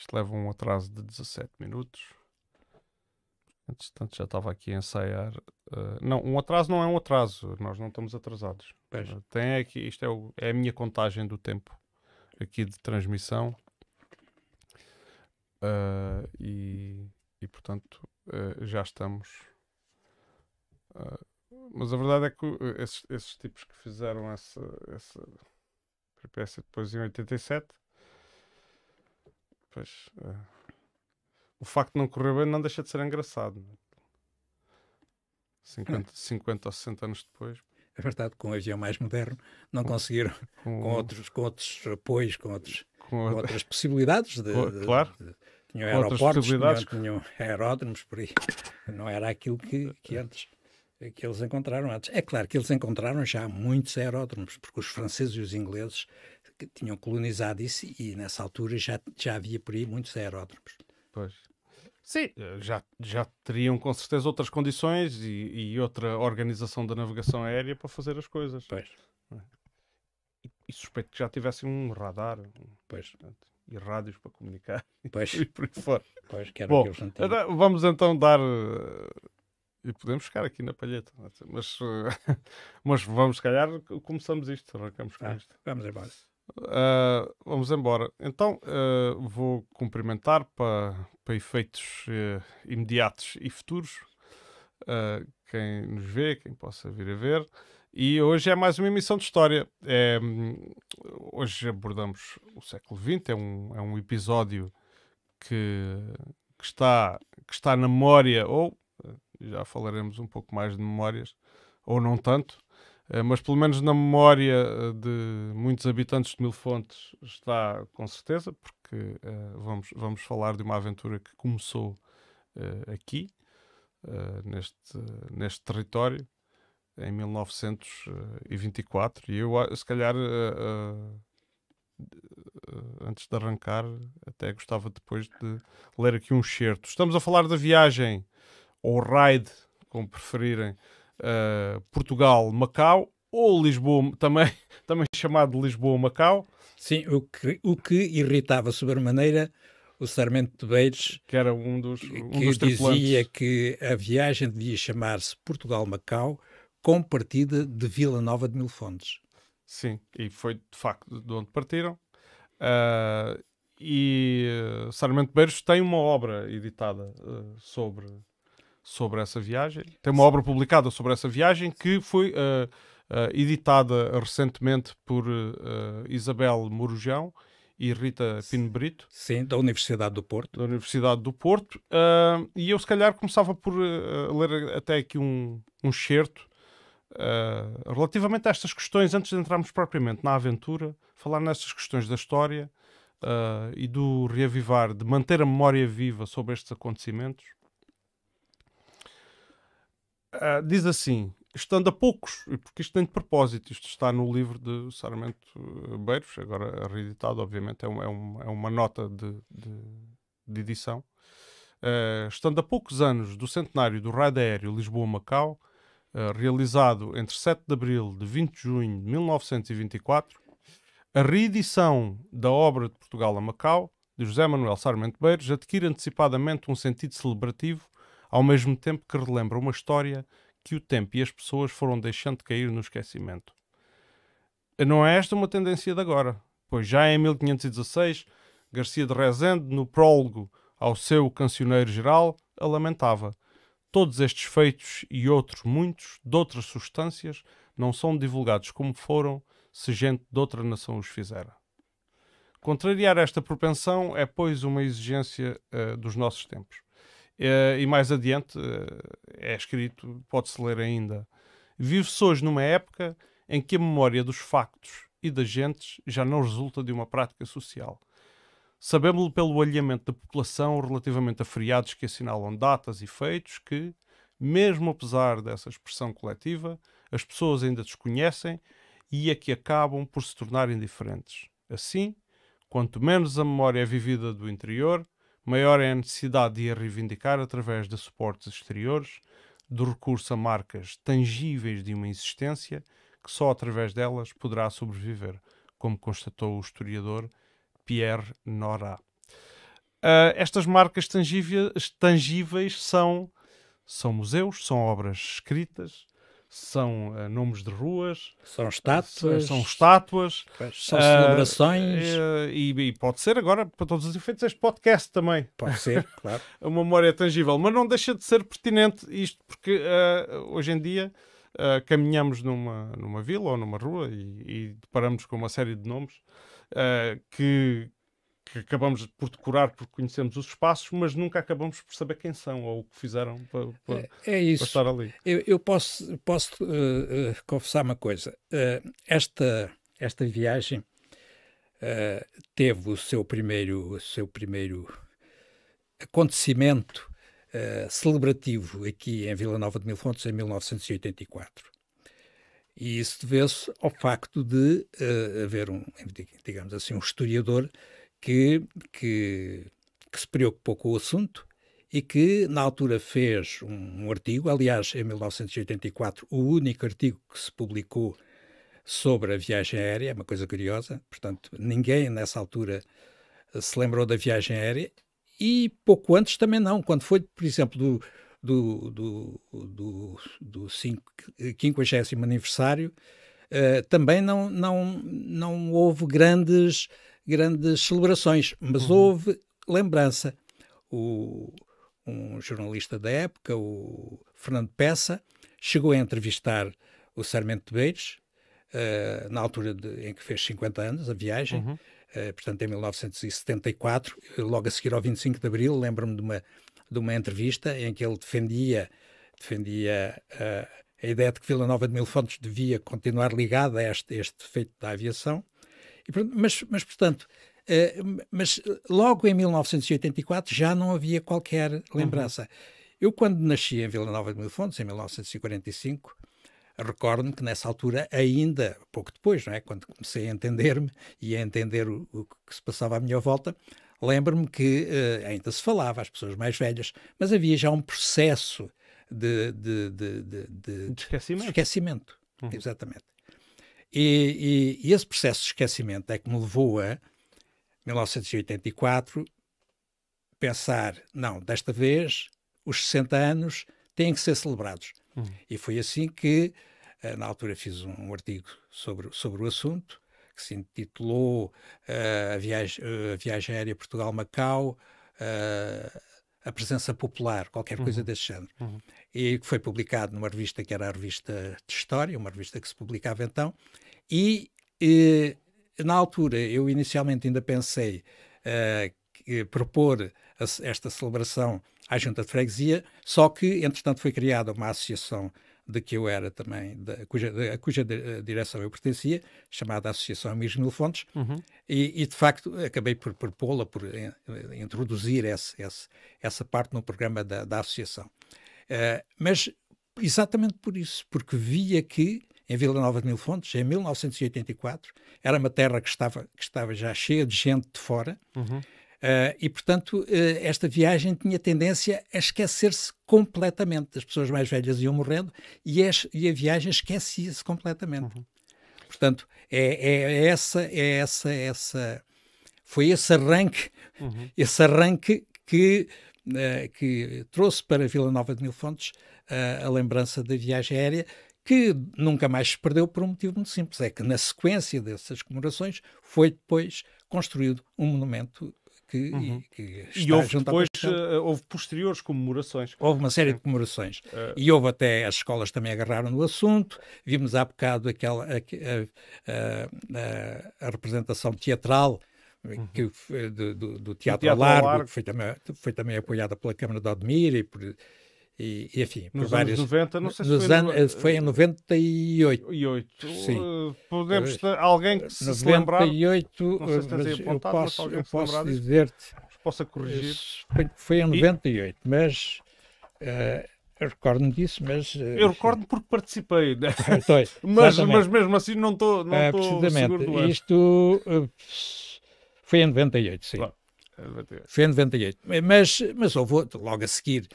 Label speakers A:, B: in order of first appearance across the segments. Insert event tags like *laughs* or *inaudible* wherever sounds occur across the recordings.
A: Isto leva um atraso de 17 minutos. Entretanto, já estava aqui a ensaiar. Uh, não, um atraso não é um atraso. Nós não estamos atrasados. Eh, tem aqui, isto é, o, é a minha contagem do tempo aqui de transmissão. Uh, e, e, portanto, uh, já estamos. mas a verdade é que esses, esses tipos que fizeram essa, essa depois em 87 Pois, é. o facto de não correr bem não deixa de ser engraçado. 50, 50 é? hum. ou 60
B: anos depois. É verdade, com o avião mais moderno, não conseguiram *laughs* com, com outros, com outros apoios, com, outros, com, com outras possibilidades de, de, claro. de, de tinham aeroportos, tinham, tinham, aeródromos por aí. Não era aquilo que, que antes que eles encontraram antes. É claro que eles encontraram já muitos aeródromos, porque os franceses e os ingleses que tinham colonizado isso e nessa altura já, já havia por aí muitos aeródromos.
A: Pois. Sim, já, já teriam com certeza outras condições e, e outra organização da navegação aérea para fazer as coisas. Pois. E, e suspeito que já tivessem um radar. Pois. Portanto, e rádios para comunicar. *laughs* Pois. E por aí fora. Pois, que Bom, que eles então, Vamos então dar. Eh, e podemos ficar aqui na palheta, é? mas, eh, *laughs* mas vamos, se calhar, começamos isto, arrancamos com ah, isto. Vamos embora. Uh, vamos embora. Então uh, vou cumprimentar para, para efeitos uh, imediatos e futuros quem nos vê, quem possa vir a ver. E hoje é mais uma emissão de história. É, hoje abordamos o século XX, é um, é um episódio que, que, está, que está na memória, ou já falaremos um pouco mais de memórias, ou não tanto eh, mas pelo menos na memória eh, de muitos habitantes de Mil Fontes está com certeza, porque eh, vamos, vamos falar de uma aventura que começou aqui, neste, neste território, em 1924. E eu, se calhar, antes de arrancar, até gostava depois de ler aqui um excerto. Estamos a falar da viagem ou ride, como preferirem uh,
B: Portugal-Macau ou Lisboa, também, *laughs* também chamado Lisboa-Macau. Sim, o que, o que irritava sobremaneira o Sarmento de Beiros, que era um dos, um que dos dizia que a viagem devia chamar-se Portugal-Macau com partida de Vila Nova de Mil Fontes. Sim,
A: e foi de facto de onde partiram. Uh, e uh, Sarmento Beiros tem uma obra editada uh, sobre sobre essa viagem. Tem uma obra publicada sobre essa viagem que foi uh, uh, editada recentemente por uh, Isabel Morujão e Rita Pino Brito. Sim, da Universidade do Porto. Da Universidade do Porto. e eu, se calhar, começava por ler até aqui um, um certo relativamente a estas questões, antes de entrarmos propriamente na aventura, falar nestas questões da história e do reavivar, de manter a memória viva sobre estes acontecimentos, ah, diz assim: estando a poucos, porque isto tem de propósito, isto está no livro de Sarmento eh, Beiros, agora reeditado, obviamente, é, é, é uma nota de, de, de edição. Uh, eh, estando a poucos anos do centenário do raio aéreo Lisboa-Macau, uh, realizado entre 7 de abril de 20 de junho de 1924, a reedição da obra de Portugal a Macau, de José Manuel Sarmento Beiros, adquire antecipadamente um sentido celebrativo ao mesmo tempo que relembra uma história que o tempo e as pessoas foram deixando de cair no esquecimento. Não é esta uma tendência de agora, pois já em 1516, Garcia de Rezende, no prólogo ao seu Cancioneiro Geral, a lamentava. Todos estes feitos e outros muitos, de outras substâncias, não são divulgados como foram se gente de outra nação os fizera. Contrariar esta propensão é, pois, uma exigência uh, dos nossos tempos. Eh, e mais adiante eh, é escrito, pode-se ler ainda. Vive-se hoje numa época em que a memória dos factos e das gentes já não resulta de uma prática social. Sabemos-lo pelo alinhamento da população relativamente a feriados que assinalam datas e feitos que, mesmo apesar dessa expressão coletiva, as pessoas ainda desconhecem e a que acabam por se tornar indiferentes. Assim, quanto menos a memória é vivida do interior, maior é a necessidade de a reivindicar através de suportes exteriores, do recurso a marcas tangíveis de uma existência que só através delas poderá sobreviver, como constatou o historiador Pierre Nora. Uh, estas marcas tangíveis, são, são museus, são obras escritas, são uh, nomes de ruas, são eh, estátuas, são, estátuas, são uh, celebrações. Uh, e, e, pode ser agora, para todos os efeitos, este podcast também. Pode ser, *laughs* claro. A memória é tangível, mas não deixa de ser pertinente isto, porque hoje em dia caminhamos numa, numa vila ou numa rua e, e deparamos com uma série de nomes que, que acabamos por decorar porque conhecemos os espaços, mas nunca acabamos por saber quem são ou o que fizeram para, para, é, é isso. para estar ali.
B: Eu, eu posso, posso uh, uh, confessar uma coisa. Uh, esta, esta viagem teve o seu primeiro, o seu primeiro acontecimento celebrativo aqui em Vila Nova de Mil Fontes em 1984. E isso deve se ao facto de haver um, digamos assim, um historiador que, que, que se preocupou com o assunto e que, na altura, fez um, um, artigo, aliás, em 1984, o único artigo que se publicou sobre a viagem aérea, é uma coisa curiosa, portanto, ninguém nessa altura se lembrou da viagem aérea e pouco antes também não, quando foi, por exemplo, do, do, do, do, do 50 aniversário, uh, também não, não, não houve grandes grandes celebrações, mas uhum. houve lembrança. O, um jornalista da época, o Fernando Peça, chegou a entrevistar o Sarmento de Beiros, uh, na altura de, em que fez 50 anos a viagem, uhum. uh, portanto em 1974, eh, logo a seguir ao 25 de Abril, lembro-me de uma, de uma entrevista em que ele defendia, defendia uh, a ideia de que Vila Nova de Mil Fontes devia continuar ligada a este, a este feito da aviação, Pronto, mas, mas, portanto, uh, mas logo em 1984 já não havia qualquer uhum. lembrança. Uhum. Eu, quando nasci em Vila Nova de Mil Fontes, em 1945, recordo-me que nessa altura, ainda pouco depois, não é? quando comecei a entender-me e a entender o, o, que se passava à minha volta, lembro-me que uh, ainda se falava às pessoas mais velhas, mas havia já um processo de, de, de, de esquecimento. esquecimento. Uhum. Exatamente. E, e, e esse processo de esquecimento é que me levou a 1984 pensar, não, desta vez os 60 anos têm que ser celebrados. Hum. E foi assim que, eh, na altura, fiz um artigo sobre, sobre o assunto, que se intitulou uh, a, viagem, uh, a Viagem Aérea Portugal-Macau, uh, a Presença Popular, qualquer coisa uhum. desse género. Uhum e que foi publicado numa revista que era a revista de História, uma revista que se publicava então, e, e eh, na altura eu inicialmente ainda pensei uh, que, propor a, esta celebração à Junta de Freguesia, só que entretanto foi criada uma associação de que eu era também, da, cuja, a cuja eh, direção eu pertencia, chamada Associação Amigos Mil Fontes, uhum. e, e, de facto acabei por propô-la, por, por, por introduzir esse, esse, essa parte no programa da, da associação. Eh, mas exatamente por isso, porque via que em Vila Nova de Mil Fontes, em 1984, era uma terra que estava, que estava já cheia de gente de fora, uhum. uh, e portanto uh, esta viagem tinha tendência a esquecer-se completamente. As pessoas mais velhas iam morrendo e, as, e a viagem esquecia-se completamente. Uhum. Portanto, é, é, é essa, é essa, essa, foi esse arranque, uhum. esse arranque que né, que trouxe para Vila Nova de Mil Fontes a lembrança da viagem aérea, que nunca mais se perdeu por um motivo muito simples: é que na sequência dessas comemorações foi depois construído um monumento que, uhum. que e houve depois, uh, houve posteriores comemorações. Houve uma série de comemorações. Uh... E houve até, as escolas também agarraram no assunto, vimos há bocado aquela, a, a, a, a representação teatral Uhum. que do, do, do Teatro, teatro Largo, Largo, que foi também, foi também apoiada pela Câmara de Admir e por, e, enfim, nos por várias... 90, não sei se foi, an... no... Eh, foi em 98. Eh, Sim. Eh, podemos ter alguém que se, 98, se lembrar. 98, eu posso, eu posso dizer-te. Posso corrigir. Foi, foi em 98, e... mas. Uh, eu recordo-me disso, mas. Uh, eu recordo
A: porque participei, né? *laughs* *laughs* mas, mas mesmo assim não estou. Não uh, precisamente.
B: Isto foi em 98, sim. Claro. É Foi em 98. Mas, mas houve, logo a seguir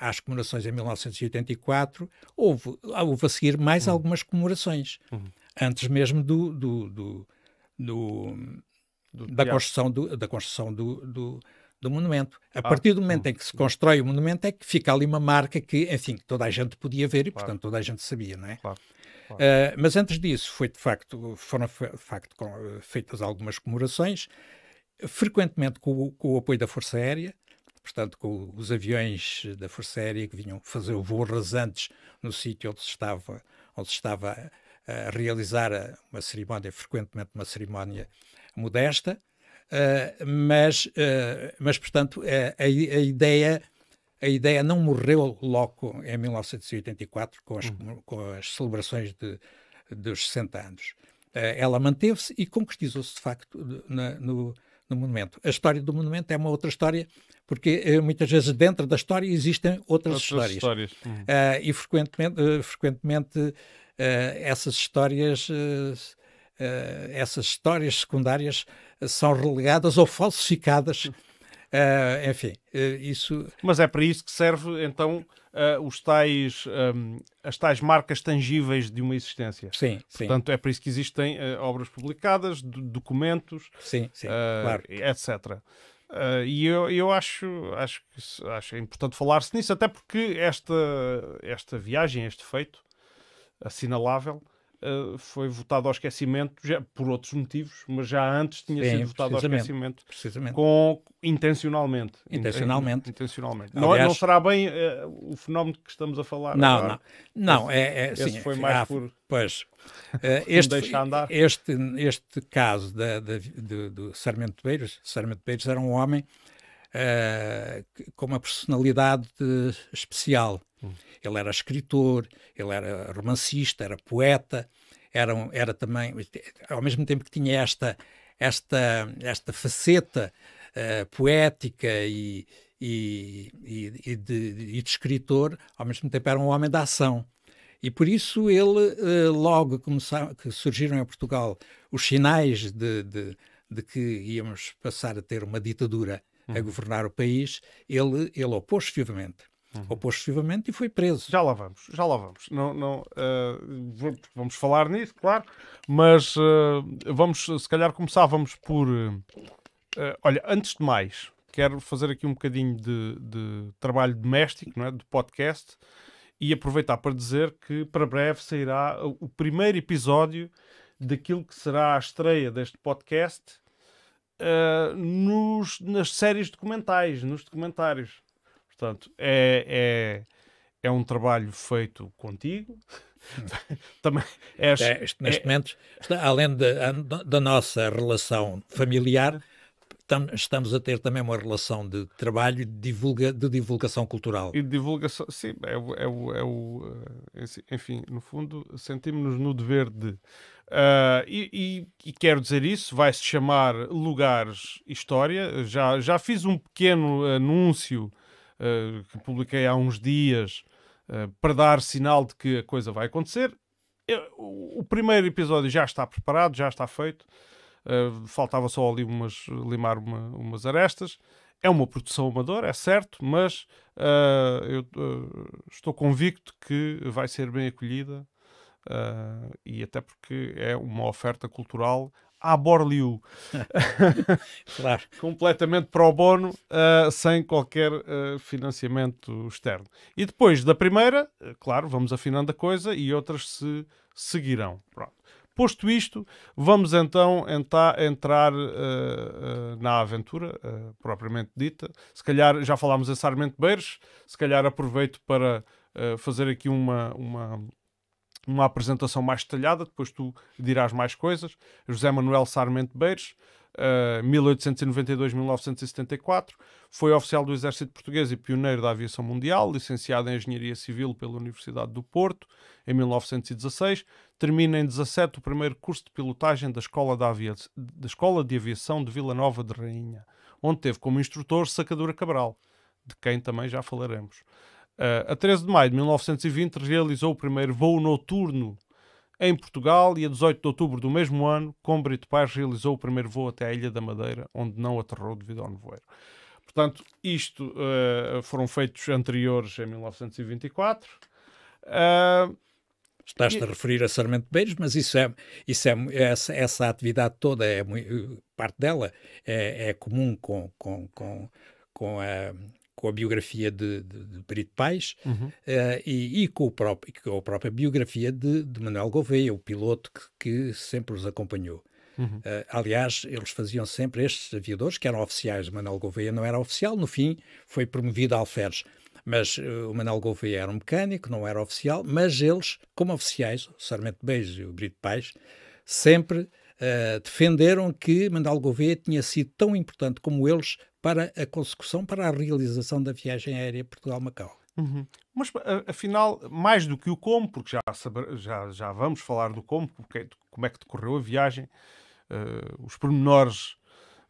B: às comemorações em 1984, houve, ah, houve a seguir mais uhum. algumas comemorações, uhum. antes mesmo do, do, do, do da, construção do, da construção do, do monumento. A ah, partir do momento uhum. em que se constrói o monumento é que fica ali uma marca que, enfim, toda a gente podia ver e, portanto, toda a gente sabia, não é? Claro. Uh, mas antes disso, foi de facto, foram de facto eh, feitas algumas comemorações, frequentemente com, com o apoio da Força Aérea, portanto, com os aviões da Força Aérea que vinham fazer o voo rasantes no sítio onde se estava, onde estava a realizar uma cerimónia, frequentemente uma cerimónia modesta, eh, mas, mas portanto, a, a ideia a ideia não morreu logo em 1984 com as, uhum. com as celebrações de, dos 60 anos. Eh, ela manteve-se e concretizou-se de facto na, no, no monumento. A história do monumento é uma outra história, porque eh, muitas vezes dentro da história existem outras, outras histórias. histórias. Uhum. Uh, e frequentemente, uh, frequentemente uh, essas histórias. essas histórias secundárias são relegadas ou falsificadas hum. Uh, enfim, uh, isso. Mas é
A: para isso que serve então uh, os tais, um, as tais marcas tangíveis de uma existência. Sim, Portanto, sim. é para isso que existem obras publicadas, documentos, sim, sim, claro. etc. Uh, e eu, eu acho, acho, que, acho importante falar-se nisso, até porque esta, esta viagem, este feito assinalável, eh, foi votado ao esquecimento já, por outros motivos, mas já antes tinha Sim, sido votado ao esquecimento com intencionalmente. Intencionalmente. intencionalmente. É- Aliás, não, não, será bem uh, o fenómeno que estamos a falar. Não, agora. não. Não, é, é esse sim, foi é, mais há, ah, por.
B: Pois. Uh, *laughs* este, este, este caso da, da, do, do Sarmento Beiros, Sarmento Beiros era um homem com uma personalidade especial. Ele era escritor, ele era romancista, era poeta, era, era também, ao mesmo tempo que tinha esta, esta, esta faceta uh, poética e, e, e, de, e, de, escritor, ao mesmo tempo era um homem da ação. E por isso ele, uh, logo que surgiram em Portugal os sinais de, de, de, que íamos passar a ter uma ditadura a uhum. governar o país, ele, ele opôs-se vivamente uhum. opôs e foi preso. Já lá vamos, já lá vamos. Não, não, uh,
A: vamos falar nisso, claro, mas uh, vamos, se calhar, começávamos por. Uh, olha, antes de mais, quero fazer aqui um bocadinho de, de trabalho doméstico, não é? de podcast, e aproveitar para dizer que para breve sairá o primeiro episódio daquilo que será a estreia deste podcast. Uh, nos, nas séries documentais, nos documentários.
B: Portanto, é, é, é um trabalho feito contigo. Hum. *laughs* Também és, é, este, neste é... momento, está, além da, da nossa relação familiar, estamos a ter também uma relação de trabalho de, divulga, de divulgação cultural.
A: E de divulgação, sim, é o, é o, é eh, enfim, no fundo, sentimos-nos no dever de. Uh, e, e, e, quero dizer isso, vai-se chamar Lugares História. Já, já fiz um pequeno eh, anúncio eh, que publiquei há uns dias uh, para dar sinal de que a coisa vai acontecer. Eu, o primeiro episódio já está preparado, já está feito. Uh, faltava só ali umas, limar uma, umas arestas. É uma produção amadora, é certo, mas eu estou convicto que vai ser bem acolhida. Uh, e até porque é uma oferta cultural à Borliu. *laughs* claro. Completamente para o bono, uh, sem qualquer uh, financiamento externo. E depois da primeira, eh, claro, vamos afinando a coisa e outras se seguirão. Pronto. Posto isto, vamos então entrar uh, na aventura, propriamente dita. Se calhar já falámos em Sarmento Beiros, se calhar aproveito para fazer aqui uma, uma uma apresentação mais detalhada, depois tu dirás mais coisas. José Manuel Sarmento Beiros, uh, eh, 1892-1974, foi oficial do Exército Português e pioneiro da aviação mundial, licenciado em Engenharia Civil pela Universidade do Porto em 1916, termina em 17 o primeiro curso de pilotagem da Escola, da Avia... da Escola de Aviação de Vila Nova de Rainha, onde teve como instrutor Sacadura Cabral, de quem também já falaremos. Uh, a 13 de maio de 1920 realizou o primeiro voo noturno em Portugal e a 18 de outubro do mesmo ano, com Brito Paz realizou o primeiro voo até a Ilha da Madeira, onde não aterrou devido ao nevoeiro. Portanto, isto uh, foram feitos
B: anteriores em 1924. Uh, eh, Estás-te a referir a Sarmento Beiros, mas isso é, isso é essa, essa atividade toda, é, parte dela é, é comum com, com, com, com a, com a biografia de, de, de Perito Pais uhum. uh, e, e, com, o próprio, com a própria biografia de, de Manuel Gouveia, o piloto que, que sempre os acompanhou. Uhum. Uh, aliás, eles faziam sempre estes aviadores, que eram oficiais. Manuel Gouveia não era oficial, no fim foi promovido a alferes. Mas uh, o Manuel Gouveia era um mecânico, não era oficial, mas eles, como oficiais, o Sarmento Beijo e o Brito Pais, sempre eh, defenderam que Mandal Gouveia tinha sido tão importante como eles para a consecução, para a realização da viagem aérea Portugal-Macau. Uhum.
A: Mas afinal, mais do que o como, porque já, saber, já, já vamos falar do como, porque, é como é que decorreu a viagem, uh, os pormenores,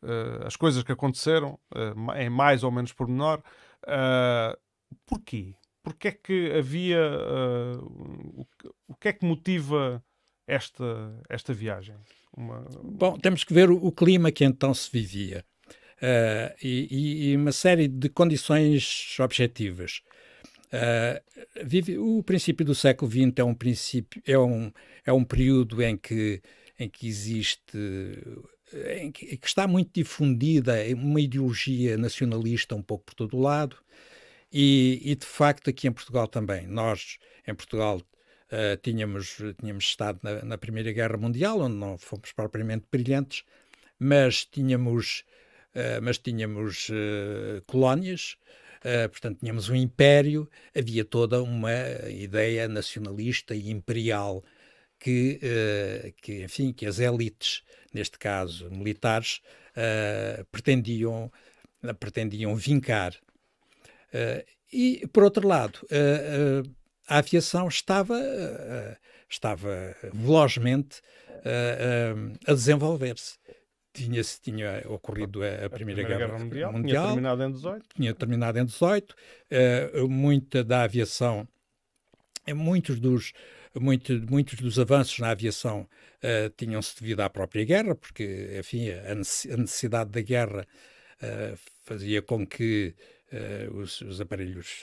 A: uh, as coisas que aconteceram, uh, em mais ou menos pormenor, uh, porquê? Porquê é que havia. o, que é que motiva esta, esta viagem? Uma...
B: Bom, temos que ver o, clima que então se vivia uh, e, e, uma série de condições objetivas. Uh, vive, o princípio do século XX é um princípio é um, é um período em que em que existe em que, em que está muito difundida uma ideologia nacionalista um pouco por todo o lado e, e de facto aqui em Portugal também nós em Portugal Uh, tínhamos, tínhamos estado na, na, Primeira Guerra Mundial, onde não fomos propriamente brilhantes, mas tínhamos, uh, mas tínhamos uh, colónias, portanto, tínhamos um império, havia toda uma ideia nacionalista e imperial que, que enfim, que as elites, neste caso militares, pretendiam, pretendiam vincar. e, por outro lado, a aviação estava, eh, estava velozmente eh, eh, a desenvolver-se. Tinha, tinha ocorrido a, a, primeira, a primeira, Guerra, Guerra mundial, mundial, tinha terminado em 18. Tinha terminado em 18. muita da aviação, muitos dos, muito, muitos dos avanços na aviação uh, tinham-se devido à própria guerra, porque, enfim, a, necessidade da guerra uh, fazia com que uh, os, os, aparelhos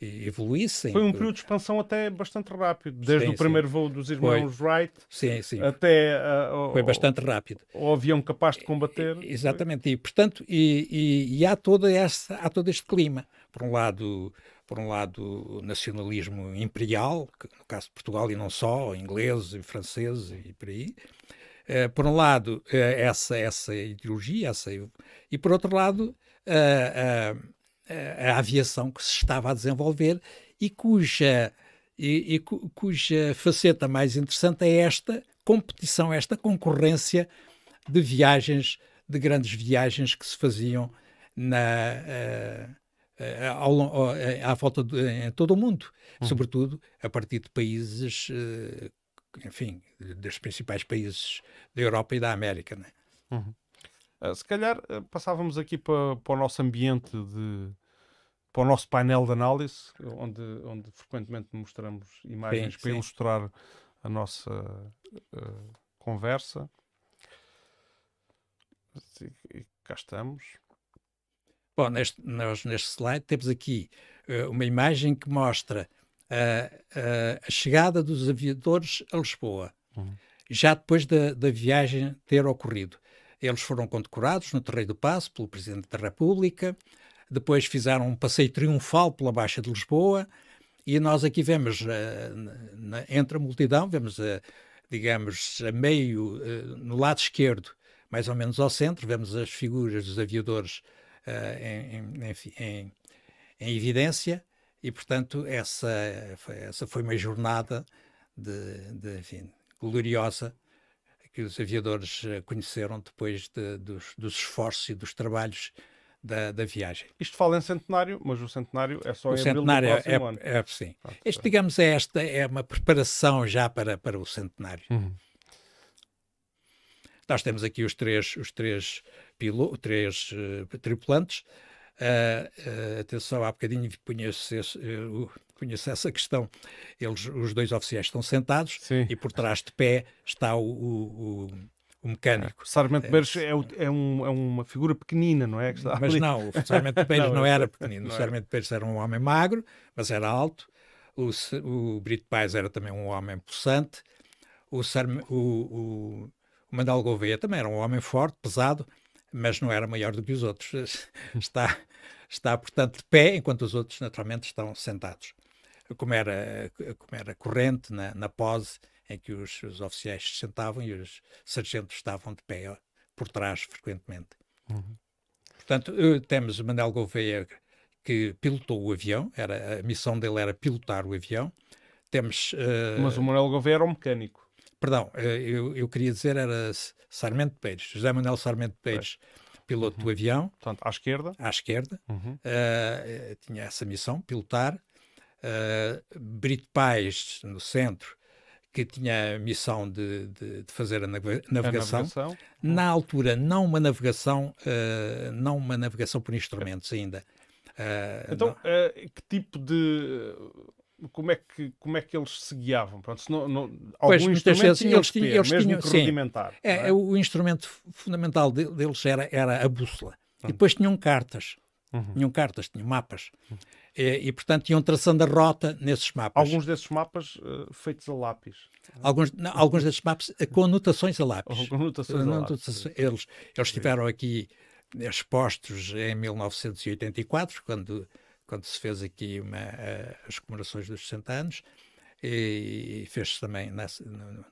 B: evoluíssem. Foi um período
A: de expansão até bastante rápido, desde sim, o primeiro sim. voo dos irmãos foi. Wright
B: sim, sim. até uh, foi bastante rápido. O avião capaz de combater. É? Exatamente, e portanto, e, e, e há, toda essa, há todo este clima. Por um lado, por um lado, nacionalismo imperial, que, no caso de Portugal e não só, ingleses e franceses e por aí. Uh, por um lado, uh, essa, essa ideologia, essa, e por outro lado, uh, a aviação que se estava a desenvolver e cuja, e, e cuja faceta mais interessante é esta competição, esta concorrência de viagens, de grandes viagens que se faziam na, eh, eh, ao, ao, eh, à volta de, em todo o mundo, hum. sobretudo a partir de países, enfim, dos principais países da Europa e da América. Né?
A: Uhum. Ah, se calhar ah, passávamos aqui para, para o nosso ambiente de para o nosso painel de análise, onde, onde frequentemente mostramos imagens sim, para sim. ilustrar a nossa uh, conversa.
B: E cá estamos. Bom, neste, nós neste slide temos aqui uma imagem que mostra a chegada dos aviadores a Lisboa, uhum. já depois da, da viagem ter ocorrido. Eles foram condecorados no Terreiro do Passo pelo Presidente da República, depois fizeram um passeio triunfal pela Baixa de Lisboa, e nós aqui vemos, eh, entre a multidão, vemos, eh, digamos, a meio, eh, no lado esquerdo, mais ou menos ao centro, vemos as figuras dos aviadores em, em, em evidência, e, portanto, essa, essa foi uma jornada de, de enfim, gloriosa que os aviadores eh, conheceram depois de, dos, dos, esforços e dos trabalhos da, da, viagem. Isto fala em centenário, mas o centenário é só o em centenário abril do é- é- próximo é, ano. É, é sim. este, digamos, é esta é uma preparação já para, para o centenário. Uhum. Nós temos aqui os três, os três, pilo, três uh, tripulantes. Uh, uh, atenção, há bocadinho punha-se uh, conheço essa questão. Eles, os dois oficiais estão sentados Sim. e por trás de pé está o, o, o o mecânico. É. Sarmento é. Beiros é, é,
A: um, é, uma figura pequenina, não é?
B: mas não, o Sarmento *laughs* Beiros não, não, era pequenino. Não o Sarmento Beiros era um homem magro, mas era alto. O, o Brito Paes era também um homem possante. O, o, o, o Mandal Gouveia também era um homem forte, pesado, mas não era maior do que os outros. *laughs* Está, está portanto, de pé, enquanto os outros, naturalmente, estão sentados como era, como era corrente na, na pose em que os, os oficiais se sentavam e os sargentos estavam de pé por trás frequentemente. Uhum. Portanto, eh, temos Manuel Gouveia que pilotou o avião, era, a missão dele era pilotar o avião. Temos, uh... Mas o Manuel Gouveia era um mecânico. Perdão, eh, eu, eu queria dizer era Sarmento Peires, José Manuel Sarmento Peires, é. piloto uhum. do avião. Portanto, à esquerda. À esquerda. Uhum. Uh, tinha essa missão, pilotar. Eh, Brito Pais, no centro, que tinha a missão de, de, de fazer a, navegação. a navegação. Na uhum. altura, não uma navegação, uh, não uma navegação por instrumentos ainda. Uh, então,
A: uh, que tipo de como é que como é que eles se guiavam? Pronto, se não, pois, algum instrumento vezes, tinha eles, ter, eles tinham, sim, rudimentar. É, é, é?
B: O instrumento fundamental deles era, era a bússola. Hum. E uhum. depois tinham cartas. Uhum. Tinham cartas, tinham mapas. Uhum. E, e, portanto, iam traçando a rota nesses mapas. Alguns desses mapas uh, feitos a lápis. Alguns, não, alguns desses mapas uh, com anotações a lápis. com anotações a lápis. Eles, eles estiveram aqui expostos em 1984, quando, quando se fez aqui uma, eh, as comemorações dos 60 anos e fez também nessa,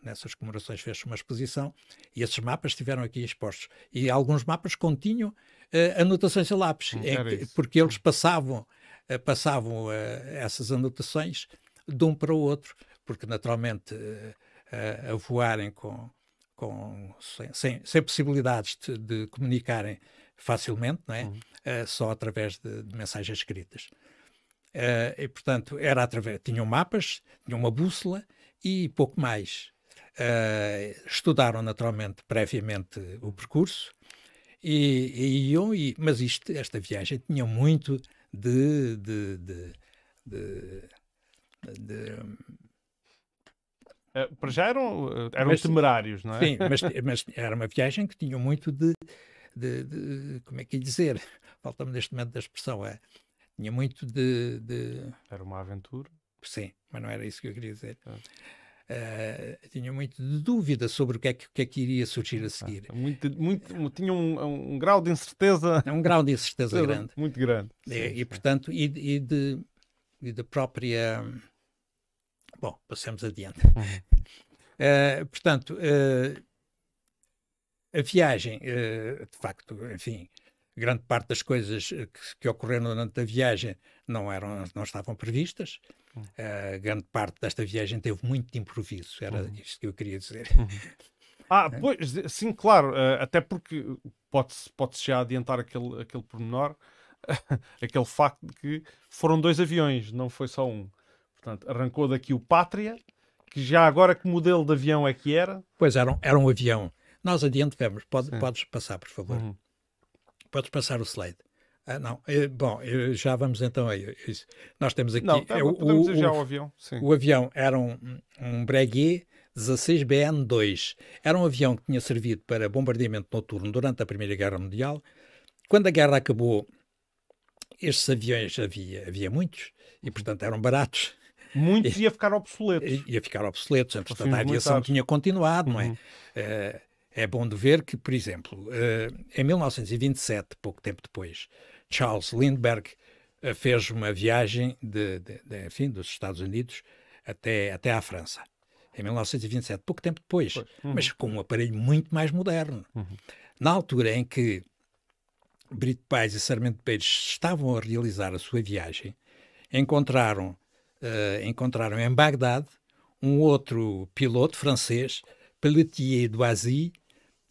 B: nessas comemorações fez uma exposição e esses mapas estiveram aqui expostos e alguns mapas continham uh, anotações a lápis, hum, é, porque eles hum. passavam, uh, passavam uh, essas anotações de um para o outro, porque naturalmente a voarem com, com sem, sem, sem, possibilidades de, de, comunicarem facilmente, não é? Uhum. só através de, de mensagens escritas. e portanto era através, tinham mapas, tinham uma bússola e pouco mais. Uh, estudaram naturalmente previamente o percurso, e, e iam, e, mas isto, esta viagem tinha muito de, de, de, de, de eh, para já eram, eh, eram mas, temerários, não é? Sim, mas, *laughs* mas, era uma viagem que tinha muito de, de, de como é que ia dizer? Falta-me neste momento da expressão, é, tinha muito de, de, Era uma aventura? Sim, mas não era isso que eu queria dizer. Ah uh, muito de dúvida sobre o que é que, que, é que iria surgir a seguir. Ah, muito, muito, eh, tinha é um, um, grau de incerteza. É um grau de incerteza grande. Muito grande. E, e portanto, e, e, de, e da própria. Bom, passemos adiante. uh, *laughs* portanto, uh, a viagem, uh, de facto, enfim, grande parte das coisas que, que, ocorreram durante a viagem não, eram, não estavam previstas. Uh, grande parte desta viagem teve muito de improviso, era uhum. isto que eu queria dizer. Uhum. *laughs* Ah, é. pois, sim, claro, uh, até porque
A: pode-se pode já adiantar aquele, aquele pormenor, *laughs* aquele facto de que foram dois aviões, não foi só um. Portanto, arrancou daqui o Pátria, que já agora que
B: modelo de avião é que era? Pois era um, era um avião. Nós adiante vemos, Pode, podes passar, por favor. Uhum. Podes passar o slide. Ah, não. Eh, bom, eh, já vamos então a isso. Nós temos aqui. Não, é, o, ir já avião. Sim. O avião era um, um Breguet 16BN-2. Era um avião que tinha servido para bombardeamento noturno durante a Primeira Guerra Mundial. Quando a guerra acabou, estes aviões havia, havia muitos e, portanto, eram baratos. Muitos ia ficar obsoletos. Ia ficar obsoletos. Entretanto, a aviação tinha continuado, não é? Uhum. é? é bom de ver que, por exemplo, em 1927, pouco tempo depois, Charles Lindbergh eh, fez uma viagem de, de, de, enfim, dos Estados Unidos até, até à França, em 1927, pouco tempo depois, pois, uhum. mas com um aparelho muito mais moderno. Uhum. Na altura em que Brito Paes e Sarmento Peixes estavam a realizar a sua viagem, encontraram, uh, encontraram em Bagdade um outro piloto francês, Pelletier Doisy,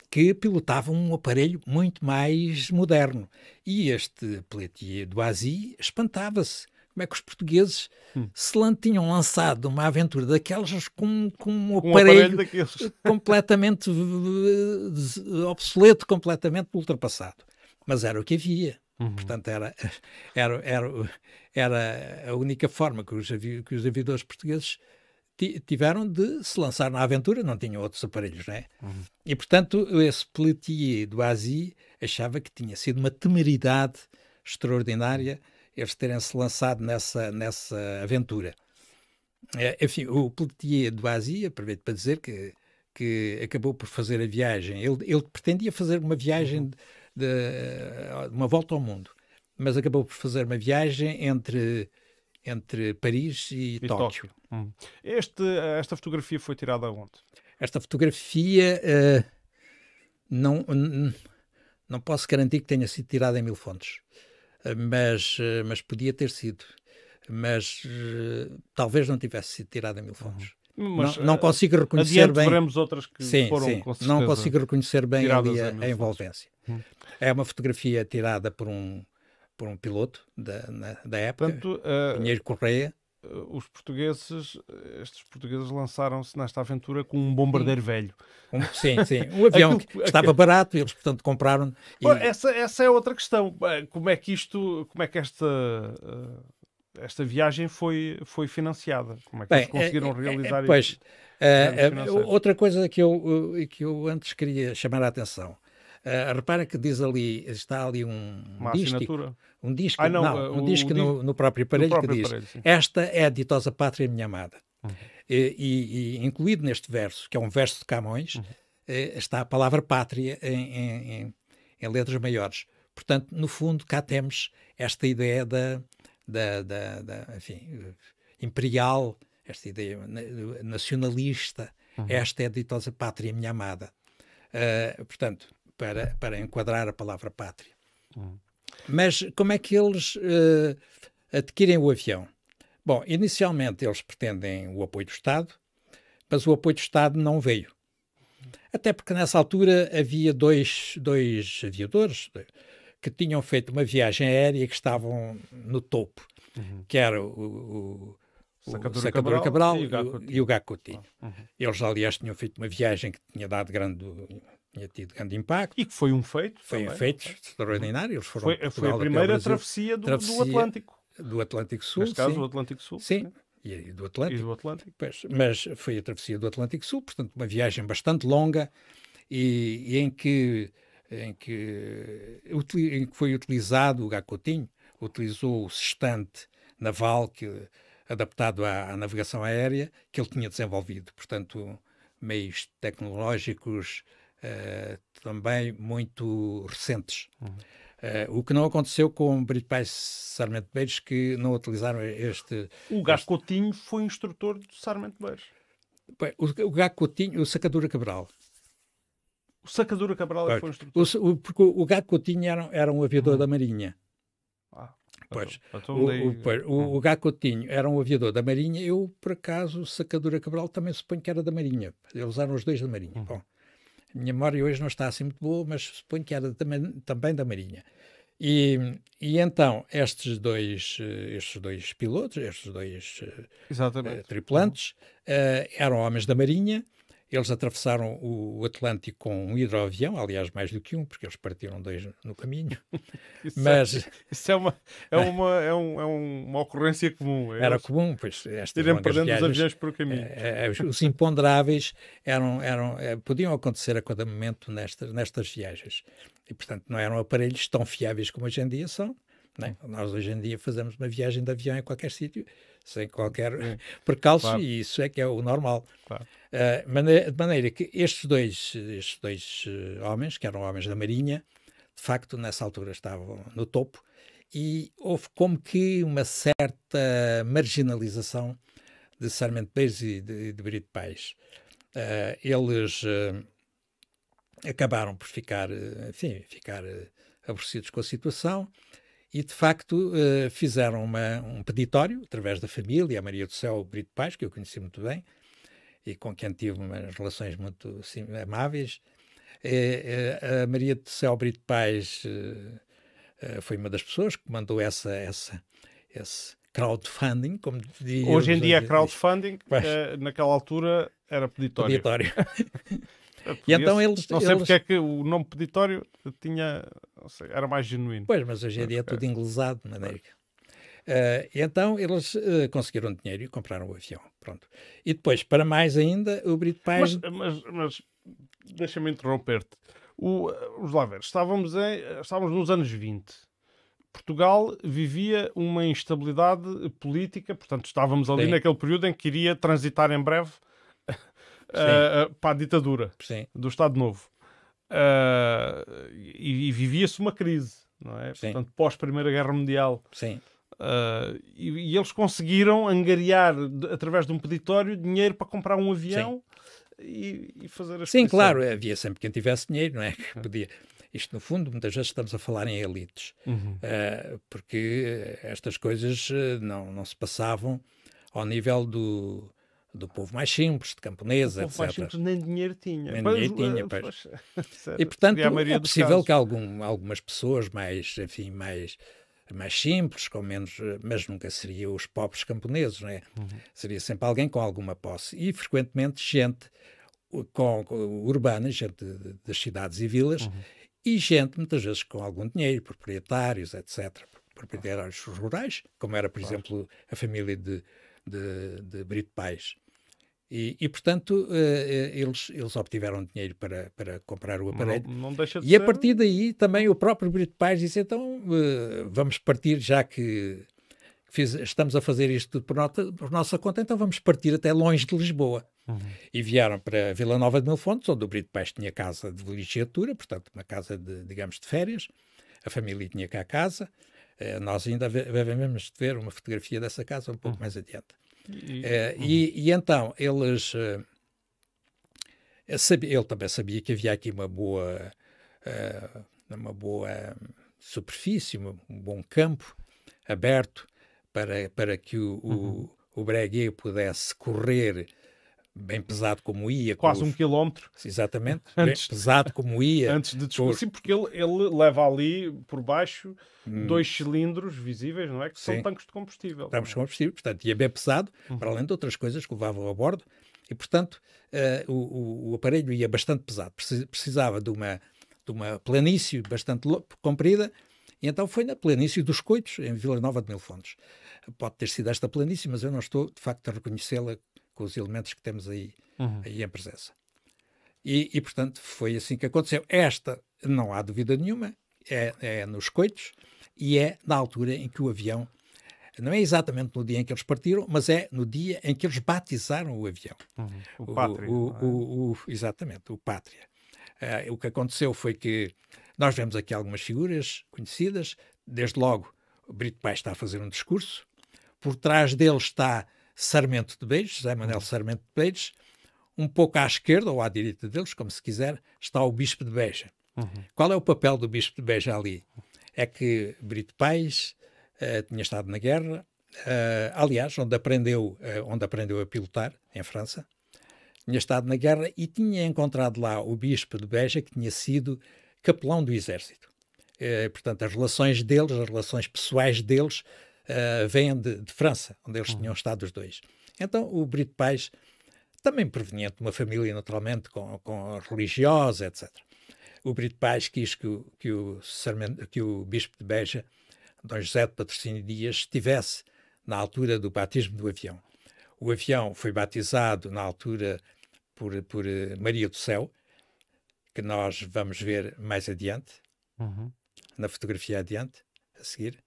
B: que pilotavam um aparelho muito mais moderno. E este Pelletier do Asie espantava-se. Como é que os portugueses hum. se tinham lançado uma aventura daquelas com, com um, aparelho, aparelho *laughs* completamente eh, obsoleto, completamente ultrapassado? Mas era o que havia. Uhum. Portanto, era, *laughs* era, era, era a única forma que os, avi, que os aviadores portugueses tiveram de se lançar na aventura, não tinham outros aparelhos, né? Uhum. E portanto, esse Pelletier do Asi achava que tinha sido uma temeridade extraordinária eles terem se lançado nessa, nessa aventura. É, enfim, o Pelletier do Asi, aproveito para dizer que, que acabou por fazer a viagem. Ele, ele pretendia fazer uma viagem, uhum. de, de, uma volta ao mundo, mas acabou por fazer uma viagem entre entre Paris e, e Tóquio. Tóquio. Hum.
A: Este, esta fotografia foi tirada
B: onde? Esta fotografia uh, não, não posso garantir que tenha sido tirada em mil fontes, eh, mas, uh, mas podia ter sido. Mas talvez não tivesse sido tirada em mil uhum. fontes. Uhum. Mas, não, não, consigo reconhecer adiante, bem. veremos outras que sim, foram sim. Não consigo reconhecer bem ali a, a envolvência. Hum. É uma fotografia tirada por um por um piloto da, na, da época, Portanto, uh, Pinheiro Correia. Eh, os portugueses, eh, estes portugueses lançaram-se nesta aventura com um bombardeiro sim. velho. Um, *laughs* sim, sim. Um avião que estava barato barato, eles, portanto, compraram. E...
A: Essa, essa é outra questão. Como é que isto, como é que esta. Esta viagem foi, foi financiada. Como é que Bem, eles conseguiram é, é, é, é realizar é, isso? Pois,
B: outra coisa que eu, que eu antes queria chamar a atenção Uh, repara que diz ali, está ali um Uma um disco, ah, não, não, ah, um o, disco o, no, no, próprio aparelho próprio que diz aparelho, esta é a ditosa pátria minha amada. Uhum. E, e, e, incluído neste verso, que é um verso de Camões, uhum. Eh, está a palavra pátria em, em, em, em, letras maiores. Portanto, no fundo, cá temos esta ideia da, da, da, da enfim, imperial, esta ideia nacionalista, uhum. esta é a ditosa pátria minha amada. Uh, portanto, para, para enquadrar a palavra pátria. Hum. Mas como é que eles uh, adquirem o avião? Bom, inicialmente eles pretendem o apoio do Estado, mas o apoio do Estado não veio. Até porque nessa altura havia dois, dois aviadores que tinham feito uma viagem aérea que estavam no topo, uhum. que era o, o, Sacadura, o Sacadura Cabral, Cabral, e o Gacotinho. Ah, uhum. Eles, aliás, tinham feito uma viagem que tinha dado grande tinha tido grande impacto. E que foi um feito. Foi também. um feito extraordinário. Eles foram foi, foi a primeira travessia do, travessia do, Atlântico. Do Atlântico Sul. Neste caso, sim. do Atlântico Sul. Sim. Né? E do Atlântico. E do Atlântico. Pois, mas foi a travessia do Atlântico Sul, portanto, uma viagem bastante longa e, e em, que, em, que, em que foi utilizado o Gacotinho, utilizou o sextante naval que, adaptado à, à navegação aérea que ele tinha desenvolvido. Portanto, meios tecnológicos eh, também muito recentes. Uhum. Uh, o que não aconteceu com Brito Sarmento Beiros, que não utilizaram este. O Gago Coutinho este... foi instrutor de Sarmento Beiros. Bem, o, o Coutinho, o Sacadura Cabral. O Sacadura Cabral é pois, foi instrutor. O, o, porque o Gago Coutinho era, era um aviador uhum. da Marinha. Ah, então, então pois, o, daí... Uhum. o, o Coutinho era um aviador da Marinha. Eu, por acaso, o Sacadura Cabral também suponho que era da Marinha. Eles eram os dois da Marinha. Uhum. Bom minha memória hoje não está assim muito boa, mas suponho que era também, também da Marinha. E, e então, estes dois, eh, estes dois pilotos, estes dois uh, tripulantes, uh, eram homens da Marinha eles atravessaram o Atlântico com um hidroavião, aliás, mais do que um, porque eles partiram dois no caminho. *laughs* isso é- Mas é, isso é uma é *laughs* uma
A: é, um, é uma
B: ocorrência comum. É era comum, pois estas perdendo viagens, os aviões o caminho. Eh, eh, eh, os, os imponderáveis eram eram podiam acontecer a cada momento nestas nestas viagens e portanto não eram aparelhos tão fiáveis como hoje em dia são. Né? Nós hoje em dia fazemos uma viagem de avião em qualquer sítio sem qualquer é. percalço, claro. e isso é que é o normal. Claro. Uh, de maneira que estes dois, estes dois eh, homens, que eram homens da Marinha, de facto, nessa altura estavam no topo, e houve como que uma certa marginalização de Sarmento Beis e de, de Brito Pais. Uh, eh, eles uh, acabaram por ficar, enfim, ficar aborrecidos com a situação, e de facto uh, fizeram uma, um peditório através da família, a Maria do Céu Brito Paz, que eu conheci muito bem e com quem tive umas relações muito sim, amáveis. E, eh, eh, a Maria do Céu Brito Paz uh, foi uma das pessoas que mandou essa, essa, esse crowdfunding, como diz é Hoje em dia, crowdfunding, mas,
A: uh, naquela altura era peditório. peditório. *laughs* É e então eles, não sei eles... porque é que o nome peditório tinha,
B: sei, era mais genuíno. Pois, mas hoje em dia é tudo é. inglesado na é, América. Uh, então eles uh, conseguiram dinheiro e compraram o avião. Pronto. E depois, para mais ainda, o Brito Paz. Mas,
A: mas, mas deixa-me interromper-te.
B: Eh, os
A: lá ver, estávamos, em, estávamos nos anos 20. Portugal vivia uma instabilidade política, portanto, estávamos ali Sim. naquele período em que iria transitar em breve eh, eh, para a ditadura Sim. do Estado Novo. Uh, e, e vivia-se uma crise, não é? Sim. Portanto, pós-Primeira Guerra Mundial. Sim. Uh, e, e, eles conseguiram angariar, através de um peditório, dinheiro para comprar um avião e,
B: e, fazer as Sim, claro, havia sempre quem tivesse dinheiro, não é? Que podia. Isto, no fundo, muitas vezes estamos a falar em elites, uhum. uh, porque estas coisas não, não se passavam ao nível do, do povo mais simples, de camponesa, etc. O povo etc. mais simples nem dinheiro tinha. Nem pois, dinheiro tinha, eh, pois. Pois. *laughs* E, portanto, é possível que algum, algumas pessoas mais, enfim, mais mais simples, com menos, eh, mas nunca seria os pobres camponeses, não é? Uhum. Seria sempre alguém com alguma posse e frequentemente gente com, com urbana, gente das cidades e vilas uhum. e gente muitas vezes com algum dinheiro, proprietários, etc, proprietários rurais, como era por exemplo a família de de, de Brito Pais. E, e, portanto, eh, eh, eles, eles obtiveram dinheiro para, para comprar o aparelho. Não, não de e ser... a partir daí, também o próprio Brito Paz disse: então, eh, vamos partir, já que fiz, estamos a fazer isto tudo por, nota, por, nossa conta, então vamos partir até longe de Lisboa. Uhum. E vieram para Vila Nova de Milfontes, onde o Brito Paz tinha casa de legiatura portanto, uma casa, de, digamos, de férias. A família tinha cá a casa. Nós ainda devemos ver uma fotografia dessa casa um pouco uhum. mais adiante. E, hum. e, e, então, eles. Uh, ele também sabia que havia aqui uma boa. Uh, uma boa superfície, um bom campo aberto para, para que o, uhum. o, o Breguet pudesse correr bem pesado como ia. Quase os... um quilómetro. Exatamente, *laughs* antes, bem pesado como ia. Antes de descobrir, os... sim,
A: porque ele, ele
B: leva ali por baixo hum. dois cilindros visíveis, não é? Que sim. são tanques de combustível. Tanques de combustível, portanto, ia é bem pesado, uhum. para além de outras coisas que levavam a bordo, e portanto uh, o, o, aparelho ia bastante pesado. Precisava de uma, de uma planície bastante comprida. E então foi na planície dos Coitos, em Vila Nova de Mil Fontes. Pode ter sido esta planície, mas eu não estou, de facto, a reconhecê-la com os elementos que temos aí, uhum. aí em presença. E, e, portanto, foi assim que aconteceu. Esta, não há dúvida nenhuma, é, é nos coitos e é na altura em que o avião, não é exatamente no dia em que eles partiram, mas é no dia em que eles batizaram o avião. Uhum. O, Pátria. O, é? o, exatamente, o Pátria. Uh, o que aconteceu foi que nós vemos aqui algumas figuras conhecidas, desde logo o Brito Pai está a fazer um discurso, por trás dele está Sarmento de Beijos, José Manuel uhum. Sarmento de Beijos, um pouco à esquerda ou à direita deles, como se quiser, está o Bispo de Beja. Uhum. Qual é o papel do Bispo de Beja ali? É que Brito Paes uh, tinha estado na guerra, uh, aliás, onde aprendeu, uh, onde aprendeu a pilotar, em França, tinha estado na guerra e tinha encontrado lá o Bispo de Beja, que tinha sido capelão do Exército. portanto, as relações deles, as relações pessoais deles, eh, vêm de, de, França, onde eles uhum. tinham estado os dois. Então o Brito Pais, também proveniente de uma família naturalmente com, com religiosa, etc. O Brito Pais quis que o, que o, que o Bispo de Beja, Dom José de Patrocínio Dias, estivesse na altura do batismo do avião. O avião foi batizado na altura por, por eh, Maria do Céu, que nós vamos ver mais adiante, uhum. na fotografia adiante, a seguir.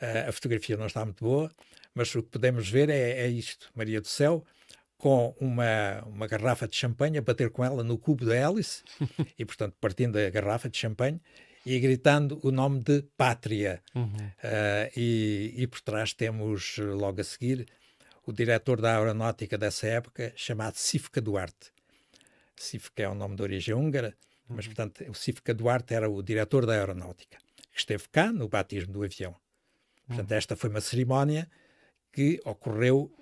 B: Eh, a fotografia não está muito boa, mas o que podemos ver é, é isto: Maria do Céu com uma, uma garrafa de champanhe, bater com ela no cubo da hélice, *laughs* e portanto partindo da garrafa de champanhe e gritando o nome de Pátria. Uhum. Uh, e, e, por trás temos, eh, logo a seguir, o diretor da aeronáutica dessa época, chamado Sifka Duarte. Sifka é um nome de origem húngara, mas uhum. portanto o Sifka Duarte era o diretor da aeronáutica, que esteve cá no batismo do avião. Portanto, hum. esta foi uma cerimónia que ocorreu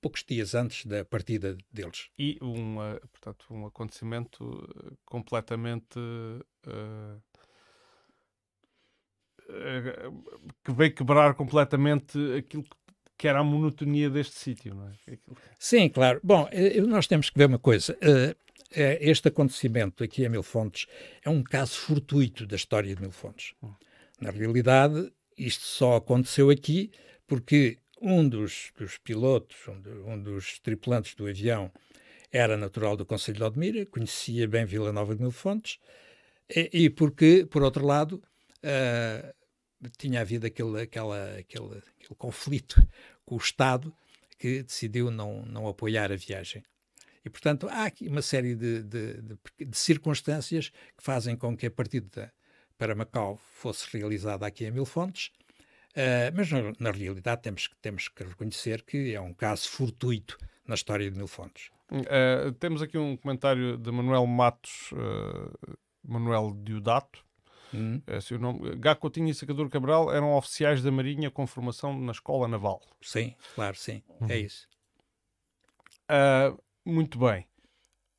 B: poucos dias antes da partida deles. E um,
A: portanto, um acontecimento eh, completamente. Uh que veio quebrar completamente aquilo que era a monotonia deste sítio, não é?
B: Sim, claro. Bom, nós temos que ver uma coisa. Este acontecimento aqui em Mil Fontes é um caso fortuito da história de Mil Fontes. Hum. Na realidade, isto só aconteceu aqui porque um dos, dos pilotos, um, um, dos tripulantes do avião, era natural do Conselho de Odmira, conhecia bem Vila Nova de Mil Fontes, e, e porque, por outro lado, uh, tinha havido aquele, aquela, aquele, aquele conflito com o Estado que decidiu não, não apoiar a viagem. E, portanto, há aqui uma série de, de, de, de circunstâncias que fazem com que, a partir da, para Macau fosse realizada aqui em Mil Fontes, uh, mas na, na, realidade temos que, temos que reconhecer que é um caso fortuito na história de Mil Fontes.
A: Uh, temos aqui um comentário de Manuel Matos, uh, Manuel Diodato, Hum. Esse eh, é o nome. Gacotinho e Sacador Cabral eram oficiais da Marinha com formação na Escola Naval. Sim, claro, sim. Hum. É uhum. isso. Uh, muito bem.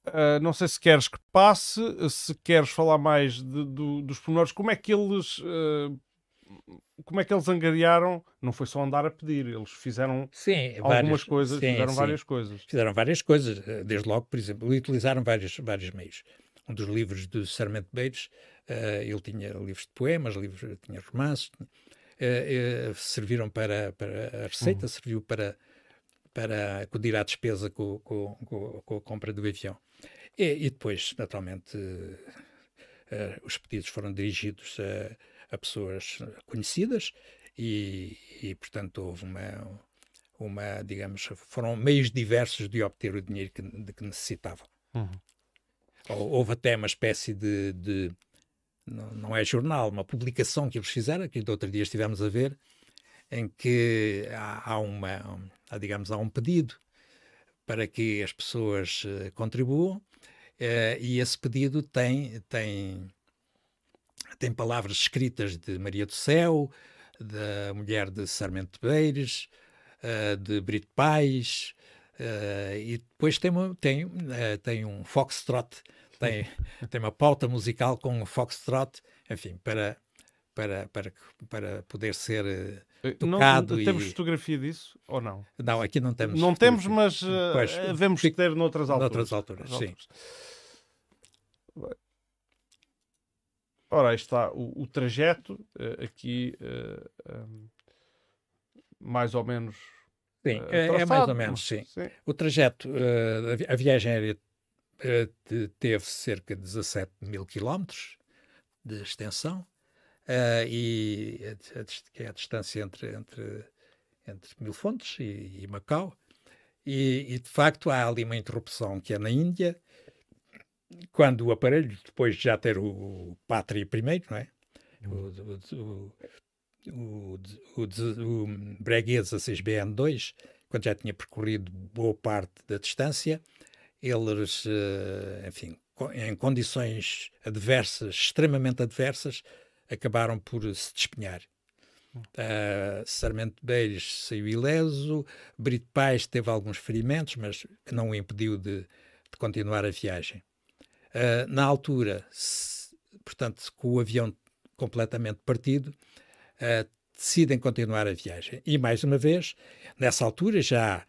A: Ah, não sei se queres que passe, se queres falar mais de, do, dos pormenores, como é que eles uh, como é que eles angariaram? Não foi só andar a pedir, eles fizeram sim, algumas várias, coisas, sim, fizeram sim. várias coisas. Fizeram várias
B: coisas, ah, desde logo, por exemplo, utilizaram vários, vários meios. Um dos livros do Sarmento Bates, uh, ele tinha livros de poemas, livros, tinha romances, eh, serviram para, para a receita, uhum. serviu para para acudir à despesa com, com, com, com a compra do avião. E, e depois, naturalmente, uh, os pedidos foram dirigidos a, a pessoas conhecidas e, e, portanto, houve uma, uma, digamos, foram meios diversos de obter o dinheiro que, de que necessitavam. Uhum. Houve até uma espécie de, de não, não, é jornal, uma publicação que eles fizeram, que do outro dia estivemos a ver, em que há, há uma, há, digamos, há um pedido para que as pessoas uh, contribuam uh, e esse pedido tem, tem, tem palavras escritas de Maria do Céu, da mulher de Sarmento Beires, uh, de Brito Pais, e depois tem, tem, tem um foxtrot, tem, *laughs* tem uma pauta musical com um foxtrot, enfim, para, para, para, para poder ser eh, tocado. Não, e... Temos fotografia disso ou não? Não, aqui não temos. Não temos, mas uh, pois, eh, devemos fico... ter noutras alturas. Noutras alturas, sim. Ora, aí está
A: o, o trajeto, uh, aqui uh, um, mais ou
B: menos. Sim, é, é mais ou menos, sim. sim. O trajeto, a viagem aérea teve cerca de 17 mil quilómetros de extensão Uh, e que é a distância entre, entre, entre Mil Fontes e, e Macau. E, e, de facto há ali uma interrupção que é na Índia, quando o aparelho, depois de já ter o, Pátria primeiro, não é? O, uhum. o, o, o Breguesa 6BN2, quando já tinha percorrido boa parte da distância, eles, eh, enfim, em condições adversas, extremamente adversas, acabaram por se despenhar. Uh, Sarmento saiu ileso, Brito Paes teve alguns ferimentos, mas que não o impediu de, de continuar a viagem. Uh, na altura, se, portanto, com o avião completamente partido, uh, decidem continuar a viagem. E mais uma vez, nessa altura já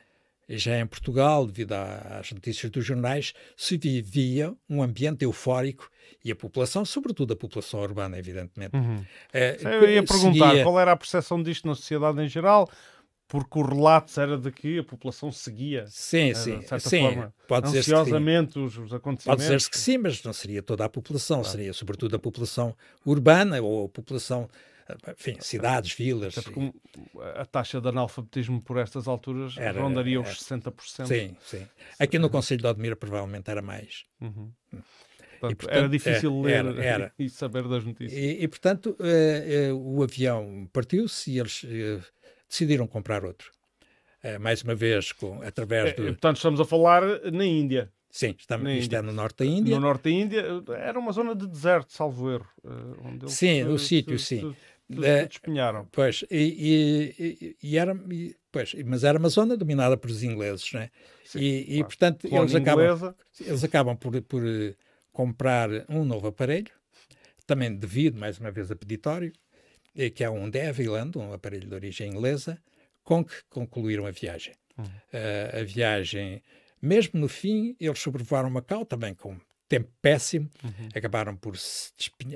B: já em Portugal, devido às notícias dos jornais, se vivia um ambiente eufórico e a população, sobretudo a população urbana, evidentemente. Uhum. Eh, eu ia perguntar seguia... qual
A: era a percepção disto na sociedade em geral, porque o relato era de que a população seguia sim, eh, sim, de certa sim, forma, pode ansiosamente os, os, acontecimentos. Pode dizer-se
B: que sim, mas não seria toda a população, claro. seria sobretudo a população urbana ou a população enfim, cidades, vilas. a taxa de analfabetismo por estas alturas era, rondaria era, os 60%. Sim, sim. Aqui no Conselho de Odmira provavelmente era mais. Uhum. Hum. Portanto, e, portanto, era difícil é, ler era. *laughs* e saber das notícias. E, e portanto, uh, uh, o avião partiu-se e eles uh, decidiram comprar outro. mais uma vez, com, através é, do... Portanto, estamos a falar na Índia. Sim, estamos, isto Índia. é no norte da Índia. No norte da Índia, era uma zona de deserto, salvo erro. sim, o sítio, sim da, eh, despenharam. Pois, e, e, e era, e, pois, mas era uma zona dominada pelos ingleses, né? Sim, e, claro. e, portanto, eles acabam, eles acabam por, por eh, comprar um novo aparelho, também devido, mais uma vez, a peditório, eh, que é um Devilland, um aparelho de origem inglesa, com que concluíram a viagem. Uhum. Uh, a viagem, mesmo no fim, eles sobrevoaram Macau também com tempo péssimo, uhum. acabaram por se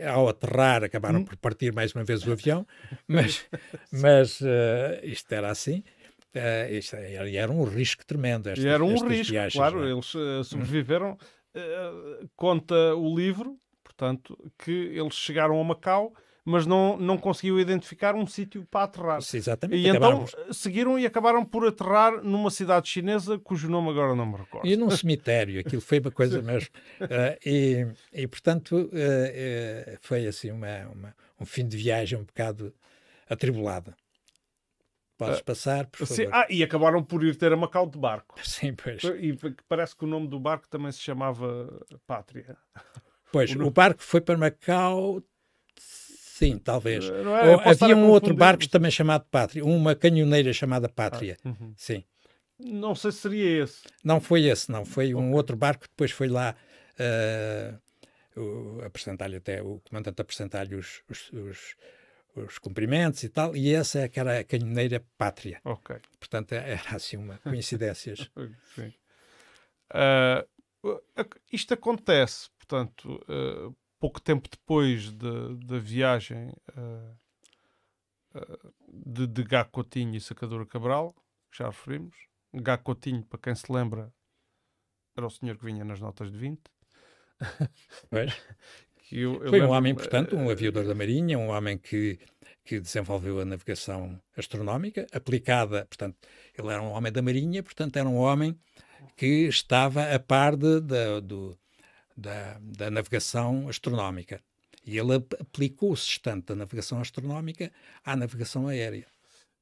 B: ao aterrar, acabaram uhum. por partir mais uma vez o *laughs* avião, mas, mas uh, isto era assim. Uh, isto é, era, era um risco tremendo. Estas, era um risco, viagens, claro. É? Eles uh, sobreviveram.
A: Uhum. conta o livro, portanto, que eles chegaram a Macau mas não, não conseguiu identificar um sítio para aterrar. Sim, exatamente. E Acabámos. então seguiram e acabaram por aterrar numa cidade chinesa cujo nome agora não me recordo. E num cemitério, aquilo foi uma coisa *laughs* mesmo.
B: Uh, e, e, portanto, uh, uh, foi assim uma, uma, um fim de viagem um bocado atribulado. Podes passar, por favor. Sim, ah,
A: e acabaram por ir ter a Macau de barco. *laughs* Sim, pois. E parece que o nome do barco também se chamava Pátria.
B: Pois, *laughs* o, o barco foi para Macau Sim, talvez. É, havia um outro barco também chamado Pátria, uma canhoneira chamada Pátria. Ah, uhum. Sim. Não sei se seria esse. Não foi esse, não. Foi um outro barco que depois foi lá uh, apresentar-lhe até, o comandante apresentar-lhe os, os, os, os, cumprimentos e tal, e essa é que era a canhoneira Pátria. Ok. Portanto, é, era assim uma *laughs* coincidência
A: Sim. Uh, isto acontece, portanto, uh, pouco tempo depois da, viagem uh, uh, de, de Gacotinho e Sacadura Cabral, que já referimos. Gacotinho, para quem se lembra, era o senhor que vinha nas
B: notas de 20. *laughs* eu, eu Foi lembro, um homem importante, um eh, aviador da Marinha, um homem que, que desenvolveu a navegação astronómica aplicada. Portanto, ele era um homem da Marinha, portanto, era um homem que estava a par de, de do, da, da navegação astronómica. E ele aplicou o sistema da navegação astronómica à navegação aérea.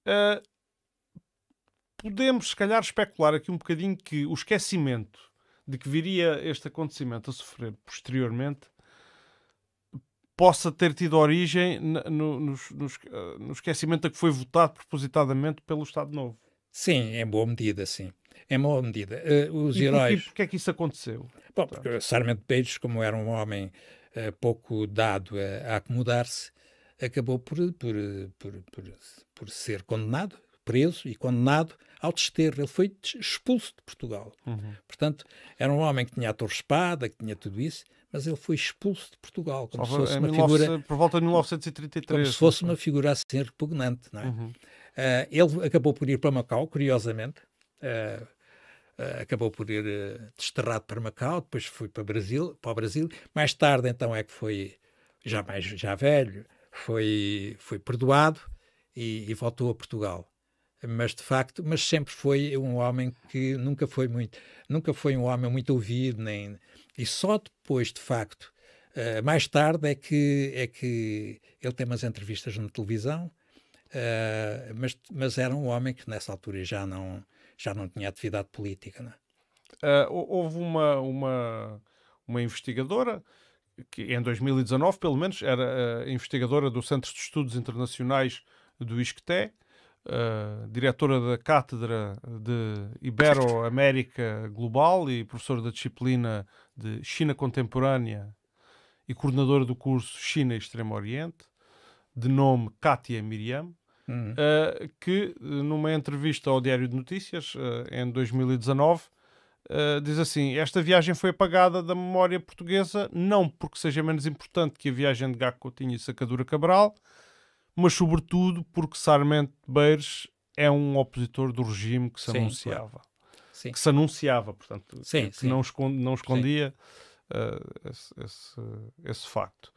B: Uh,
A: podemos, se calhar, especular aqui um bocadinho que o esquecimento de que viria este acontecimento a sofrer posteriormente possa ter tido origem no, no, no, eh, no, esquecimento a que foi votado propositadamente pelo Estado Novo.
B: Sim, em boa medida, sim. Em boa medida. Uh, os e heróis. Porquê, porquê é que isso aconteceu? Bom, porque o Sarment como era um homem uh, pouco dado a, a acomodar-se, acabou por, por, por, por, por ser condenado preso e condenado ao desterro. Ele foi expulso de Portugal. Uhum. Portanto, era um homem que tinha a torre-espada, que tinha tudo isso, mas ele foi expulso de Portugal, como Salve, se fosse uma 19... figura... Por volta de
A: 1933. Como se fosse
B: uma figura assim repugnante, não é? Uhum. Uh, ele acabou por ir para Macau, curiosamente. Uh, eh, acabou por ir eh, desterrado para Macau, depois foi para, Brasil, para o Brasil. Mais tarde, então, é que foi, já, mais, já velho, foi, foi perdoado e, e voltou a Portugal mas de facto, mas sempre foi um homem que nunca foi muito, nunca foi um homem muito ouvido nem e só depois de facto, uh, mais tarde é que é que ele tem umas entrevistas na televisão, uh, mas mas era um homem que nessa altura já não já não tinha atividade política. É? Uh,
A: houve uma, uma, uma investigadora que em 2019, pelo menos, era uh, investigadora do Centro de Estudos Internacionais do ISCTE, uh, ah, diretora da Cátedra de Ibero-América Global e professora da disciplina de China Contemporânea e coordenadora do curso China e Extremo Oriente, de nome Kátia Miriam, uh, que numa entrevista ao Diário de Notícias, uh, em 2019, uh, eh, diz assim: Esta viagem foi apagada da memória portuguesa, não porque seja menos importante que a viagem de Gago Coutinho e Sacadura Cabral, mas sobretudo porque Sarmento Beires é um opositor do regime que se sim, anunciava. Claro. Sim. Que se anunciava, portanto, sim, que, não, esconde, não
B: escondia esse, esse, esse, facto.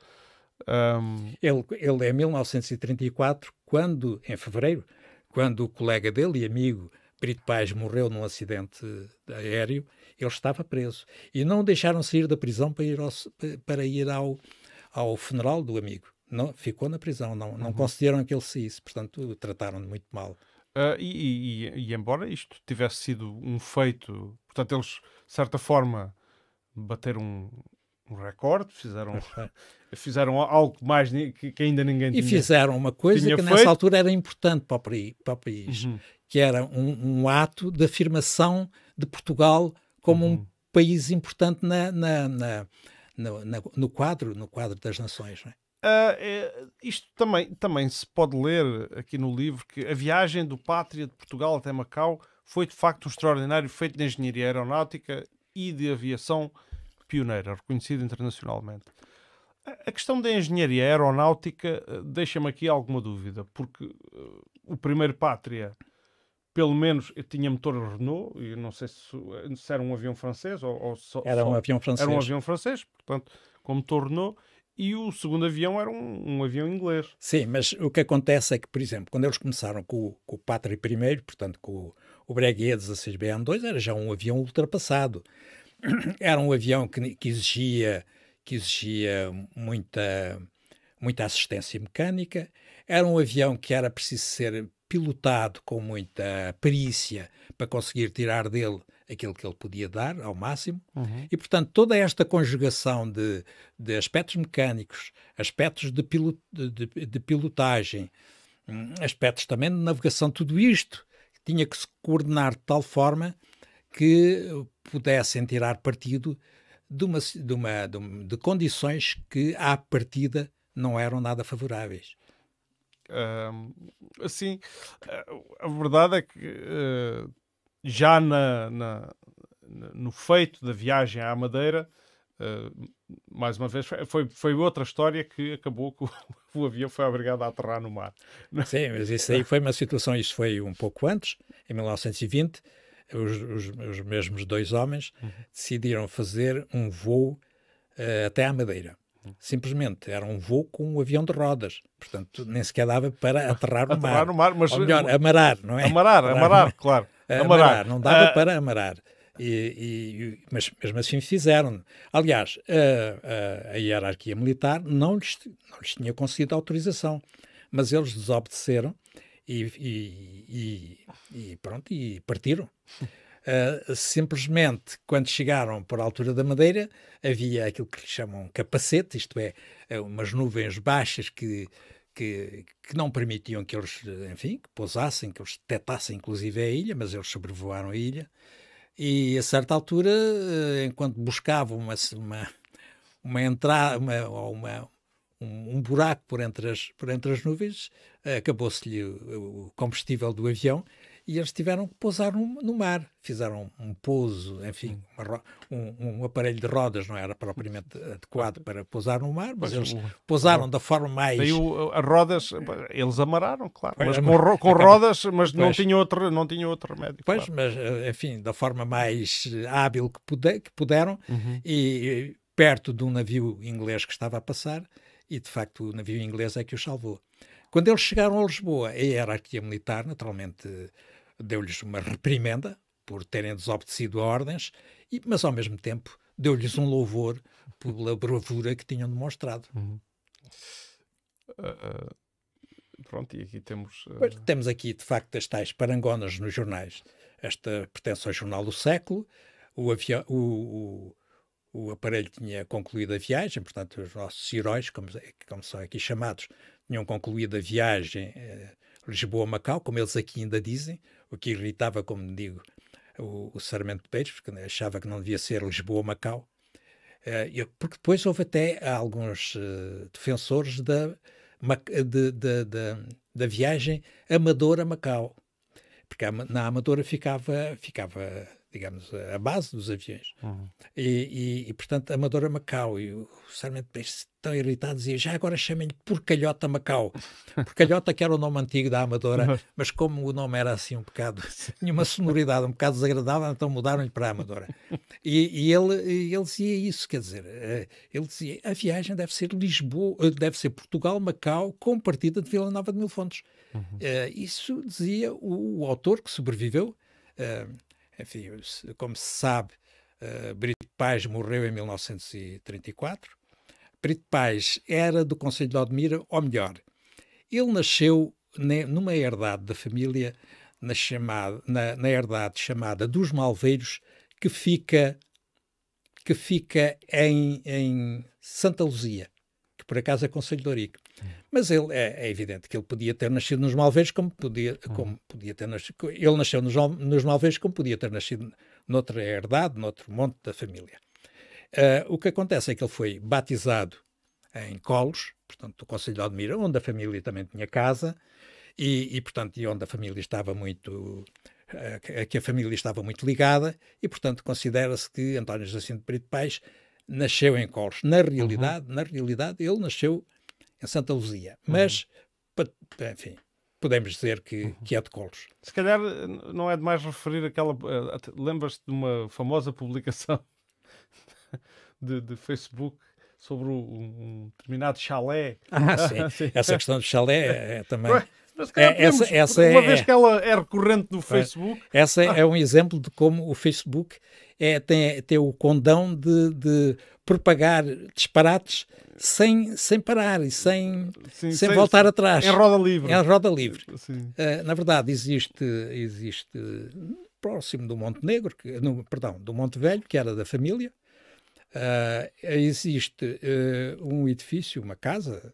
B: Um... Ele, ele é 1934, quando, em fevereiro, quando o colega dele e amigo Perito Paz morreu num acidente aéreo, ele estava preso. E não o deixaram sair da prisão para ir ao, para ir ao, ao funeral do amigo. Não, ficou na prisão, não, não uhum. consideram que ele saísse, portanto, trataram muito mal. Uh, e,
A: e, e, embora isto tivesse sido um feito, portanto, eles, de certa forma,
B: bateram
A: um recorde, fizeram, *laughs* fizeram algo mais que, que
B: ainda ninguém tinha. E fizeram uma coisa que feito. nessa altura era importante para o, para o país, uhum. que era um, um, ato de afirmação de Portugal como uhum. um país importante na, na, na, na, no, quadro, no quadro das nações. Não é?
A: Uh, é, isto também, também se pode ler aqui no livro que a viagem do Pátria de Portugal até Macau foi de facto um extraordinário feito de engenharia aeronáutica e de aviação pioneira, reconhecida internacionalmente. A questão da engenharia aeronáutica eh, deixa-me aqui alguma dúvida, porque eh, o primeiro Pátria, pelo menos, eh, tinha motor Renault, e não sei se, se era um avião francês ou, ou só, Era um só, avião francês. Era um avião
B: francês, portanto, com motor Renault, e o segundo avião era um, um, avião inglês. Sim, mas o que acontece é que, por exemplo, quando eles começaram com, com o Pátria primeiro, portanto, com o, o Breguet 16BM2, era já um avião ultrapassado. *clears throat* era um avião que, que, exigia, que exigia muita, muita assistência mecânica, era um avião que era preciso ser pilotado com muita perícia para conseguir tirar dele aquilo que ele podia dar ao máximo. Uhum. E, portanto, toda esta conjugação de, de aspectos mecânicos, aspectos de, pilot, de, de pilotagem, hum, aspectos também de navegação, tudo isto tinha que se coordenar de tal forma que pudessem tirar partido de, uma, de, uma, de, de condições que, à partida, não eram nada favoráveis. Uh, assim, a verdade é que
A: uh, já na, na, no feito da viagem à Madeira, uh, mais uma vez, foi, foi outra história que acabou que o, *laughs* o, avião foi obrigado a aterrar no mar.
B: Sim, mas isso aí foi uma situação, isso foi um pouco antes, em 1920, os, os, os mesmos dois homens uhum. decidiram fazer um voo uh, até à Madeira. Uhum. Simplesmente era um voo com um avião de rodas, portanto nem sequer dava para *laughs* aterrar no aterrar mar. No mar mas... Ou melhor, eh, amarar, não é? Amarar, amarar, amarar claro. Eh, amarar. amarar. não dava uh... para amarar. E, e, mas mesmo assim fizeram. Aliás, a, a, a hierarquia militar não lhes, não lhes, tinha concedido autorização, mas eles desobedeceram e, e, e pronto, e partiram. Uh, simplesmente, quando chegaram por altura da Madeira, havia aquilo que chamam capacete, isto é, é, umas nuvens baixas que, que, que não permitiam que eles, enfim, que pousassem, que eles detectassem inclusive a ilha, mas eles sobrevoaram a ilha. E a certa altura, ah, enquanto buscavam uma, uma, uma entrada, uma, uma um, um, buraco por entre as, por entre as nuvens, acabou-se-lhe o, o combustível do avião e eles tiveram que pousar no, no mar. Fizeram um pouso, enfim, hum. uma, um, um, aparelho de rodas não era propriamente *laughs* adequado para pousar no mar, mas, eles o, pousaram o, da forma mais. Saiu as rodas, eles amarraram, claro, pois, mas é, com, com é rodas, mas pois, não, tinha outro, não tinha outro remédio. Pois, claro. mas eh, enfim, da forma mais eh, hábil que, puder, que puderam, uhum. e eh, perto de um navio inglês que estava a passar, e de facto o navio inglês é que os salvou. Quando eles chegaram a Lisboa, a hierarquia militar, naturalmente deu-lhes uma reprimenda por terem desobedecido a ordens, e, mas ao mesmo tempo deu-lhes um louvor pela bravura que tinham demonstrado. Uhum. Uh, pronto, e aqui temos. Uh... Pois, temos aqui, de facto, as tais parangonas nos jornais. Esta pertence ao Jornal do Século, o, avião, o, o, o, aparelho tinha concluído a viagem, portanto, os nossos heróis, como, é, como são aqui chamados, tinham concluído a viagem eh, Lisboa-Macau, como eles aqui ainda dizem, o que irritava, como digo, o, o Sarmento de Peixe, porque achava que não devia ser Lisboa-Macau, eh, porque depois houve até alguns eh, defensores da, de, de, de, da viagem Amadora-Macau, porque na Amadora ficava, ficava digamos, a base dos aviões. Uhum. E, e, e, portanto, a Amadora Macau e o Sarmento Peixe tão irritados e já agora chamem-lhe Porcalhota Macau. *laughs* Porcalhota que era o nome antigo da Amadora, uhum. mas como o nome era assim um bocado, *laughs* tinha uma sonoridade um bocado desagradável, então mudaram-lhe para Amadora. E, e, ele, ele dizia isso, quer dizer, eh, ele dizia, a viagem deve ser Lisboa, eh, deve ser Portugal-Macau com partida de Vila Nova de Mil Fontes. Uhum. Uh, isso dizia o, o, autor que sobreviveu, uh, enfim, como se sabe, uh, Brito Paz morreu em 1934. Brito Paz era do Conselho de Odmira, ou melhor, ele nasceu numa herdade da família, na, chamada, na, na herdade chamada dos Malveiros, que fica, que fica em, em Santa Luzia por acaso aconselho Dorico. Mas ele, é, é, evidente que ele podia ter nascido nos Malvejos como podia, hum. como podia ter nascido. Ele nasceu nos, nos Malvejos como podia ter nascido noutra herdade, noutro monte da família. Uh, o que acontece é que ele foi batizado em Colos, portanto, do Conselho de Almira, onde a família também tinha casa e, e portanto, e onde a família estava muito a ah, que a família estava muito ligada e, portanto, considera-se que António Jacinto Brito Pais nasceu em Colos, Na uhum. realidade, uhum. na realidade, ele nasceu em Santa Luzia. Uhum. Mas, uhum. enfim, podemos dizer que, uhum. que é de Colos.
A: Se calhar eh, não é demais referir aquela. Eh, lembras-te de uma famosa *laughs* publicação de, de Facebook sobre um, um determinado chalé. Ah, sim. *laughs* Essa questão do chalé é, é também é, essa, essa uma é, vez que ela é recorrente no Facebook.
B: É, essa ah. é um exemplo de como o Facebook é, tem, tem o condão de, de propagar disparates sem, sem parar e sem, Sim, sem, sem, voltar atrás. Em roda livre. Em roda livre. Uh, na verdade, existe, existe próximo do Monte Negro, que, no, perdão, do Monte Velho, que era da família. Uh, existe uh, um edifício, uma casa,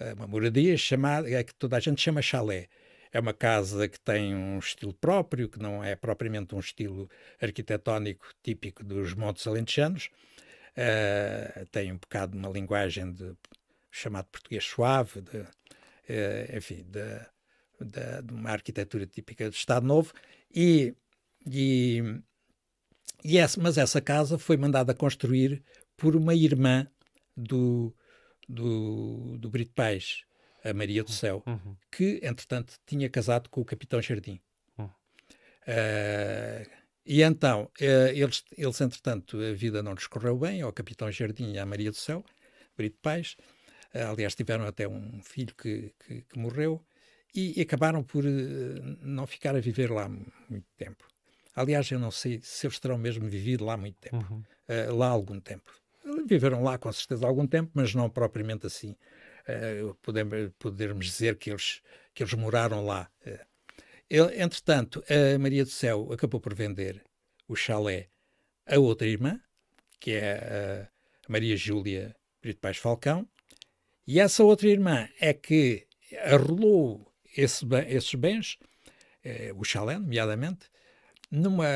B: eh, uma moradia chamada, é que toda a gente chama chalé. É uma casa que tem um estilo próprio, que não é propriamente um estilo arquitetónico típico dos montes alentejanos. Uh, tem um bocado uma linguagem de chamado português suave, de, uh, enfim, de, de, de, uma arquitetura típica do Estado Novo. E, e, e essa, mas essa casa foi mandada construir por uma irmã do do, do Brito Pais, a Maria do hum, Céu, uhum. que, entretanto, tinha casado com o Capitão Jardim. Uhum. Uh, e então, uh, eles, eles, entretanto, a vida não lhes correu bem, ao Capitão Jardim e à Maria do Céu, Brito Pais. Uh, aliás, tiveram até um filho que, que, que morreu e, e acabaram por eh, não ficar a viver lá muito tempo. Aliás, eu não sei se eles terão mesmo vivido lá muito tempo, uhum. Ah, lá algum tempo. Viveram lá com certeza algum tempo, mas não propriamente assim. Eh, podemos, dizer que eles, que eles moraram lá. Eh, entretanto, a Maria do Céu acabou por vender o chalé a outra irmã, que é a Maria Júlia Brito Pais Falcão, e essa outra irmã é que arrolou esse, esses bens, eh, o chalé, nomeadamente, numa,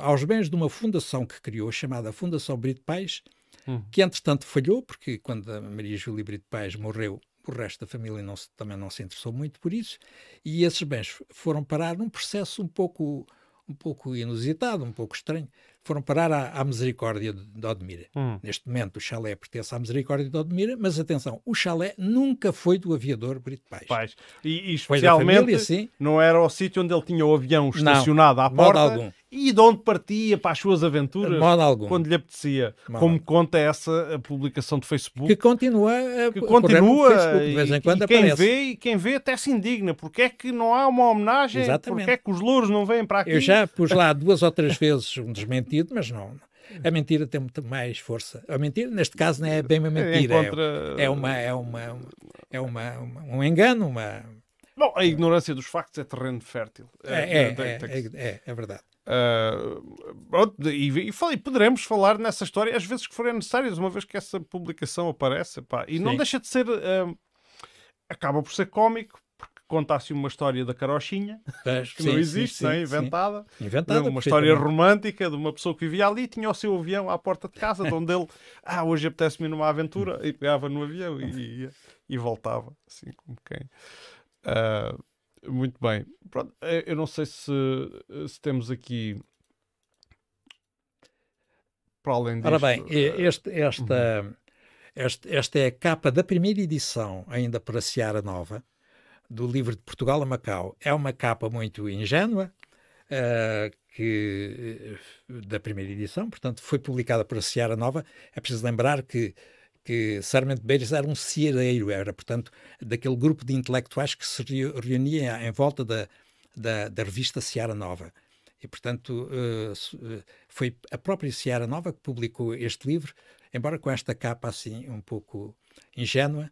B: aos bens de uma fundação que criou, chamada Fundação Brito Pais, hum. que entretanto falhou, porque quando a Maria Júlia Brito Paes morreu, o resto da família não se, também não se interessou muito por isso, e esses bens foram parar num processo um pouco um pouco inusitado, um pouco estranho, foram parar à, à misericórdia de, Odmira. Hum. Neste momento, o chalé pertence à misericórdia de Odmira, mas atenção, o chalé nunca foi do aviador Brito Paes. Paes. E, e especialmente, família,
A: não era o sítio onde ele tinha o avião estacionado não, à porta e de onde partia para as suas aventuras quando lhe apetecia. Mal como conta essa publicação de Facebook. Que continua a que continua Facebook, de vez em quando e quem aparece. Vê, e quem vê até se indigna. Porque é que não há uma homenagem? Exatamente. Porque é que os louros não vêm para aqui? Eu já pus lá
B: duas ou três vezes um desmentido, mas não... A mentira tem muito mais força. A mentira, neste caso, não é bem uma mentira. Encontra... É, uma, é, uma, é uma, uma, um engano, uma. Bom, a ignorância dos factos é terreno fértil. É, é, é, é, é verdade.
A: Uh, e, e, falei, poderemos falar nessa história às vezes que forem necessárias, uma vez que essa publicação aparece, pá, e Sim. não deixa de ser. Uh, acaba por ser cómico, porque contasse assim uma história da carochinha que sim, não existe, sim, né, sim, inventada, inventada uma história romântica de uma pessoa que vivia ali e tinha o seu avião à porta de casa, de onde ele, *laughs* ah, hoje apetece-me ir numa aventura, e pegava no avião e, e, e voltava, assim como quem. Uh, muito bem. Pronto, eh, eu não sei se, eh, se temos aqui. Para além disso. Ora bem, eh,
B: este, esta, uhum. este, esta é a capa da primeira edição, ainda para Seara Nova, do livro de Portugal a Macau. É uma capa muito ingênua, uh, que, da primeira edição, portanto, foi publicada para a Seara Nova. É preciso lembrar que que Sarmento Beiras era um ciareiro, era, portanto, daquele grupo de intelectuais que se reunia em volta da, da, da revista Seara Nova. E, portanto, eh, eh, foi a própria Seara Nova que publicou este livro, embora com esta capa assim um pouco ingênua.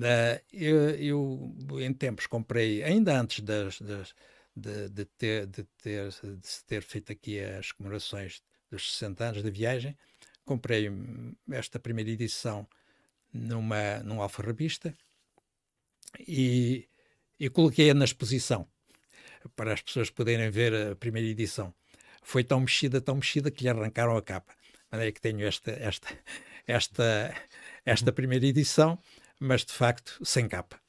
B: Eh, eu, eu em tempos, comprei, ainda antes das, das de, de, ter, de, ter, de se ter feito aqui as comemorações dos 60 anos da viagem, comprei esta primeira edição numa, num alfarrabista e, e coloquei-a na exposição para as pessoas poderem ver a primeira edição. Foi tão mexida, tão mexida que lhe arrancaram a capa. De maneira que tenho esta, esta, esta, esta primeira edição, mas de facto sem capa.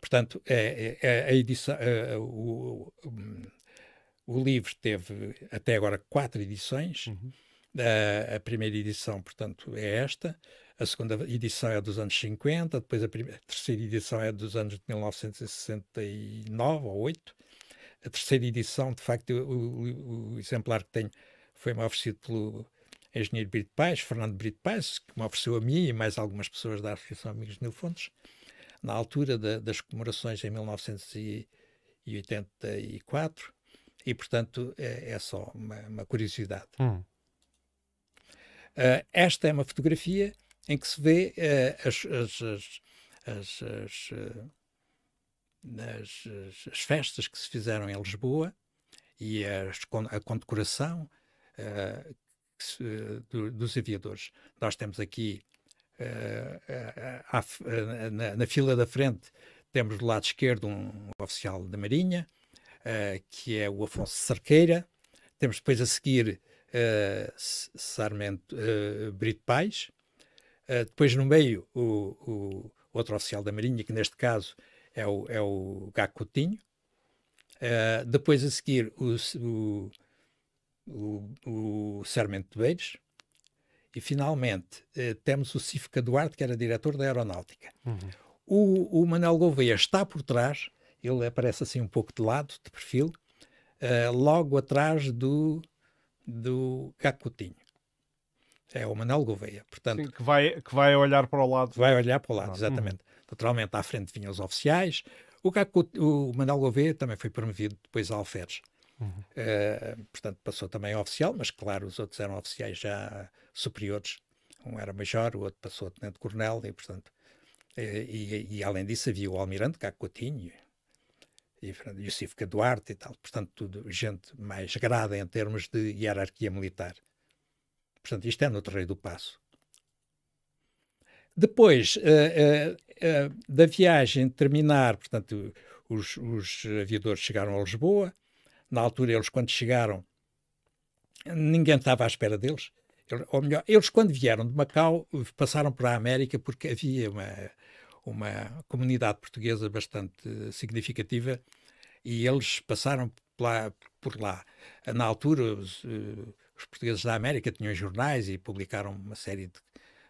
B: Portanto, é, é, é a edição, é, é, o, o, o, livro teve até agora quatro edições. Uhum eh, a primeira edição, portanto, é esta. A segunda edição é dos anos 50, depois a, primeira, a terceira edição é dos anos de 1969 ou 8. A terceira edição, de facto, o, o, o exemplar que tenho foi-me oferecido pelo engenheiro Brito Paes, Fernando Brito Paes, que me ofereceu a mim e mais algumas pessoas da Associação Amigos de Mil Fontes, na altura da, das comemorações em 1984. E, portanto, é, é só uma, uma curiosidade. Hum. Uh, esta é uma fotografia em que se vê uh, as, eh, as, as, as, festas que se fizeram em Lisboa e a condecoração uh, se, do, dos aviadores. Nós temos aqui na, na, fila da frente, temos do lado esquerdo um oficial da Marinha, que é o Afonso Cerqueira. Temos depois a seguir uh, Sarmento uh, Brito Pais, uh, depois no meio o, o, outro oficial da Marinha, que neste caso é o, é o Gaco Coutinho, depois a seguir o, o, o, o Sarmento de Beiros, e finalmente temos o Cifca Duarte, que era diretor da Aeronáutica. Uhum. O, o Manuel Gouveia está por trás, ele aparece assim um pouco de lado, de perfil, uh, logo atrás do do Gato É o Manuel Gouveia, portanto... Sim, que, vai, que vai olhar para o lado. Vai olhar para o lado, ah, exatamente. Hum. Naturalmente, à frente vinham os oficiais. O, o Manuel Gouveia também foi promovido depois a alferes. Uhum. Uh, portanto, passou também a oficial, mas claro, os outros eram oficiais já superiores. Um era major, o outro passou a tenente-coronel e, portanto... Eh, e, e, e, além disso havia o almirante Gaco e Jussifica Duarte e tal, portanto, tudo gente mais grada em termos de hierarquia militar. Portanto, isto é no Terreiro do Passo. Depois uh, uh, uh, da viagem terminar, portanto, os, os, aviadores chegaram a Lisboa. Na altura, eles, quando chegaram, ninguém estava à espera deles. Ou melhor, eles, quando vieram de Macau, passaram para a América porque havia uma uma comunidade portuguesa bastante significativa e eles passaram lá, por lá. Na altura, os, eh, os, portugueses da América tinham jornais e publicaram uma série de,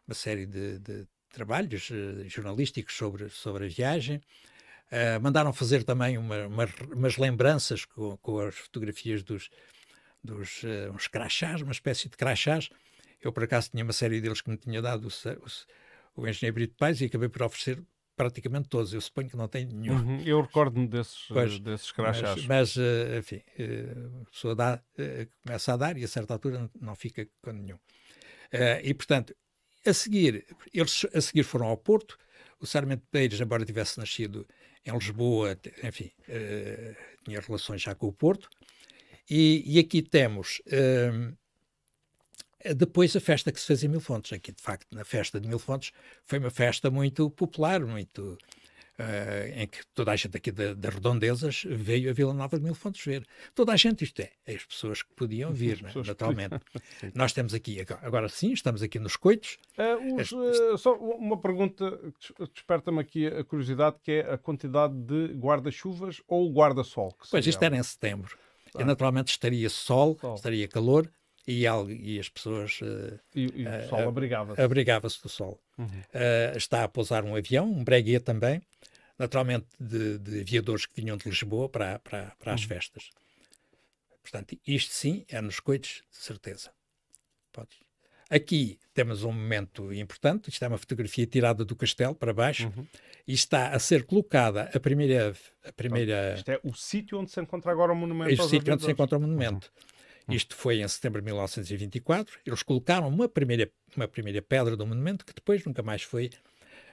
B: uma série de, de trabalhos eh, jornalísticos sobre, sobre a viagem. Uh, mandaram fazer também uma, uma, umas lembranças com, com, as fotografias dos, dos uh, uns crachás, uma espécie de crachás. Eu, por acaso, tinha uma série deles que me tinha dado o, o o engenheiro Brito Pais e acabei por oferecer praticamente todos. Eu suponho que não tenho nenhum. Uhum, eu recordo-me desses, pois, desses crachás. Mas, mas eh, enfim, eh, a pessoa dá, eh, começa a dar e a certa altura não fica com nenhum. E, portanto, a seguir, eles a seguir foram ao Porto. O Sarmento Peiros, embora tivesse nascido em Lisboa, enfim, tinha relações já com o Porto. E, e aqui temos eh, depois a festa que se fez em Mil Fontes, aqui de facto na festa de Mil Fontes foi uma festa muito popular, muito uh, em que toda a gente aqui das Redondezas veio a Vila Nova de Mil Fontes ver. Toda a gente, isto é, é as pessoas que podiam *laughs* vir, né, naturalmente. *laughs* Nós temos aqui, agora sim, estamos aqui nos coitos.
A: Eh, os, só uma pergunta que desperta-me aqui a curiosidade, que é a quantidade de guarda-chuvas ou guarda-sol? Pois, isto era em
B: setembro. Ah. E naturalmente estaria sol, sol, estaria calor, e, algo, e as pessoas. Uh, eh, e, e, o eh, sol uh, abrigava-se. Abrigava-se do sol. Uhum. Uh, está a pousar um avião, um breguet também, naturalmente de, de aviadores que vinham de Lisboa para, para, para as uhum. festas. Portanto, isto sim é nos coitos, de certeza. Aqui temos um momento importante. Isto é uma fotografia tirada do castelo para baixo uhum. e está a ser colocada a primeira. A primeira... Então, isto
A: é o sítio onde se encontra agora o monumento. É o sítio onde se encontra
B: o monumento. Uhum. Uhum. Isto foi em setembro de 1924. Eles colocaram uma primeira, uma primeira pedra do monumento que depois nunca mais foi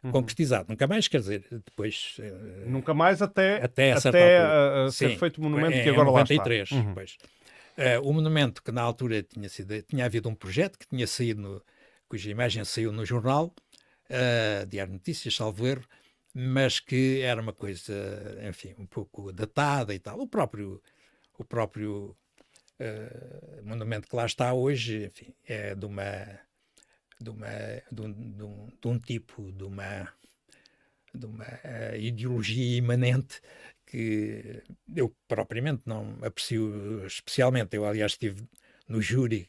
B: uhum. concretizado. Nunca mais, quer dizer, depois... Eh, nunca mais até, até, até a, a ser Sim, feito o monumento em, que agora 93, lá está. Depois. Uhum. Uh, o monumento que na altura tinha, sido, tinha havido um projeto que tinha saído, no, cuja imagem saiu no jornal, uh, Diário Notícias, salvo erro, mas que era uma coisa, enfim, um pouco datada e tal. O próprio, o próprio o eh, monumento que lá está hoje enfim, é de uma de uma de um, de um, de um tipo de uma de uma uh, ideologia imanente que eu propriamente não aprecio especialmente eu aliás estive no júri